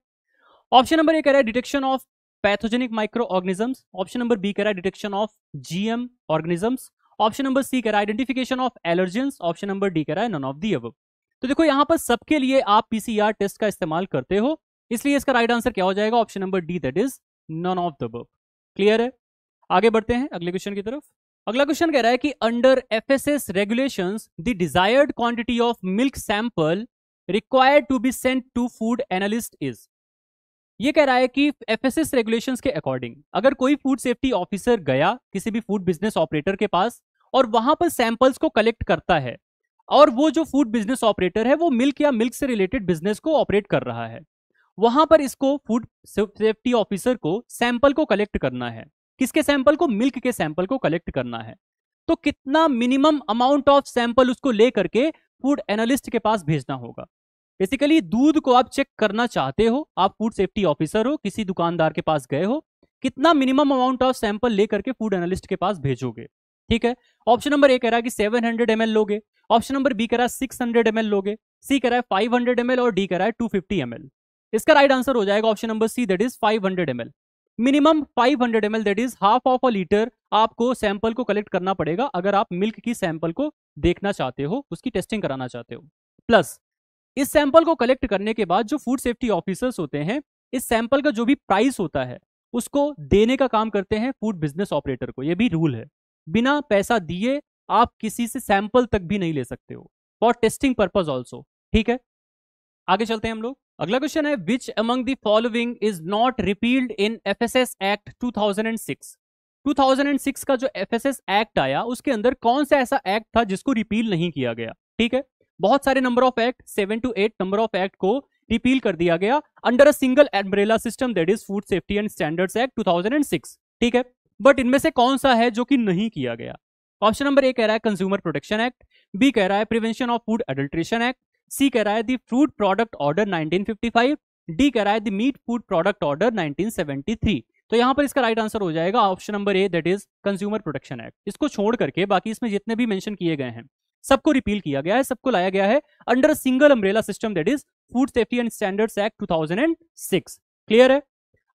ऑप्शन नंबर ए कह रहा है detection of pathogenic microorganisms option number B कह रहा है detection of GM organisms option number C कह रहा है identification of allergens option number D कह रहा है नन ऑफ दी अब तो देखो यहां पर सबके लिए आप पीसीआर टेस्ट का इस्तेमाल करते हो इसलिए इसका राइट right आंसर क्या हो जाएगा option number D that is none of the अब क्लियर है आगे बढ़ते हैं अगले क्वेश्चन की तरफ अगला क्वेश्चन कह रहा है कि under F S S regulation the desired quantity of milk sample required to be sent to food analyst is ये कह रहा है कि एफ एस एस रेगुलेशन के अकॉर्डिंग अगर कोई फूड सेफ्टी ऑफिसर गया किसी भी फूड बिजनेस ऑपरेटर के पास और वहां पर सैंपल्स को कलेक्ट करता है और वो जो फूड बिजनेस ऑपरेटर है वो मिल्क या मिल्क से रिलेटेड बिजनेस को ऑपरेट कर रहा है वहां पर इसको फूड सेफ्टी ऑफिसर को सैंपल को कलेक्ट करना है किसके सैंपल को मिल्क के सैंपल को कलेक्ट करना है तो कितना मिनिमम अमाउंट ऑफ सैंपल उसको ले करके फूड एनालिस्ट के पास भेजना होगा बेसिकली दूध को आप चेक करना चाहते हो आप फूड सेफ्टी ऑफिसर हो किसी दुकानदार के पास गए हो कितना मिनिमम अमाउंट ऑफ सैंपल ले करके फूड एनालिस्ट के पास भेजोगे ठीक है ऑप्शन नंबर ए कह रहा है कि 700 हंड्रेड लोगे ऑप्शन नंबर बी कह रहा है 600 हंड्रेड लोगे सी कह रहा है 500 हंड्रेड और डी कह रहा है 250 फिफ्टी इसका राइट आंसर हो जाएगा option number C that is 500 hundred minimum 500 hundred M that is half of a litre आपको सैंपल को कलेक्ट करना पड़ेगा अगर आप मिल्क की सैंपल को देखना चाहते हो उसकी टेस्टिंग कराना चाहते हो प्लस इस सैंपल को कलेक्ट करने के बाद जो फूड सेफ्टी ऑफिसर्स होते हैं इस सैंपल का जो भी प्राइस होता है उसको देने का काम करते हैं फूड बिजनेस ऑपरेटर को ये भी रूल है बिना पैसा दिए आप किसी से सैंपल तक भी नहीं ले सकते हो फॉर टेस्टिंग पर्पज ऑल्सो ठीक है आगे चलते हैं हम लोग अगला क्वेश्चन है which among the following is not repealed in FSS act 2006 2006 का जो एफएसएस एक्ट आया उसके अंदर कौन सा ऐसा एक्ट था जिसको रिपील नहीं किया गया ठीक है बहुत सारे number of act seven two eight number of act को रिपील कर दिया गया under a single umbrella system that is food safety and standards act six ठीक है बट इनमें से कौन सा है जो कि नहीं किया गया ऑप्शन नंबर ए कह रहा है कंज्यूमर प्रोटेक्शन एक्ट बी कह रहा है prevention of food adulteration act C कह रहा है the fruit product order 1955 D कह रहा है the meat food product order 1973 तो यहां पर इसका राइट आंसर हो जाएगा option number A that is consumer protection act इसको छोड़ करके बाकी इसमें जितने भी मेंशन किए गए हैं सबको रिपील किया गया है सबको लाया गया है under single umbrella system that is food safety and standards act two clear है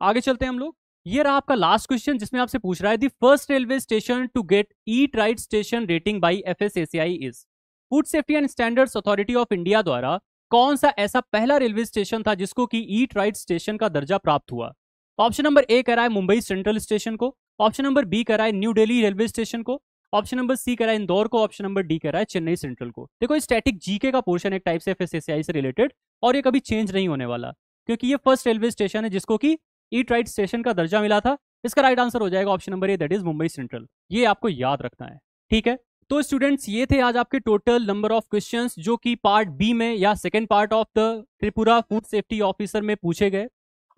आगे चलते हैं हम लोग ये रहा आपका लास्ट क्वेश्चन जिसमें आपसे पूछ रहा है the first railway station to get eat right station rating by F S is food safety and standards authority of India द्वारा कौन सा ऐसा पहला रेलवे स्टेशन था जिसको कि ईट राइट स्टेशन का दर्जा प्राप्त हुआ ऑप्शन नंबर ए कराए है मुंबई सेंट्रल स्टेशन को ऑप्शन नंबर बी कराए है न्यू डेली रेलवे स्टेशन को ऑप्शन नंबर सी कराए इंदौर को ऑप्शन नंबर डी कराए चेन्नई सेंट्रल को देखो स्टैटिक जीके का पोर्शन एक टाइप से एफ से रिलेटेड और ये कभी चेंज नहीं होने वाला क्योंकि ये फर्स्ट रेलवे स्टेशन है जिसको कि ईट राइट स्टेशन का दर्जा मिला था इसका राइट आंसर हो जाएगा option number A that is Mumbai central ये आपको याद रखना है ठीक है तो स्टूडेंट्स ये थे आज आपके टोटल नंबर ऑफ क्वेश्चंस जो कि पार्ट बी में या second part of the Tripura food safety officer में पूछे गए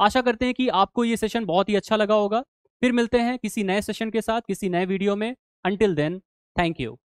आशा करते हैं कि आपको ये सेशन बहुत ही अच्छा लगा होगा फिर मिलते हैं किसी नए सेशन के साथ किसी नए वीडियो में अंटिल देन थैंक यू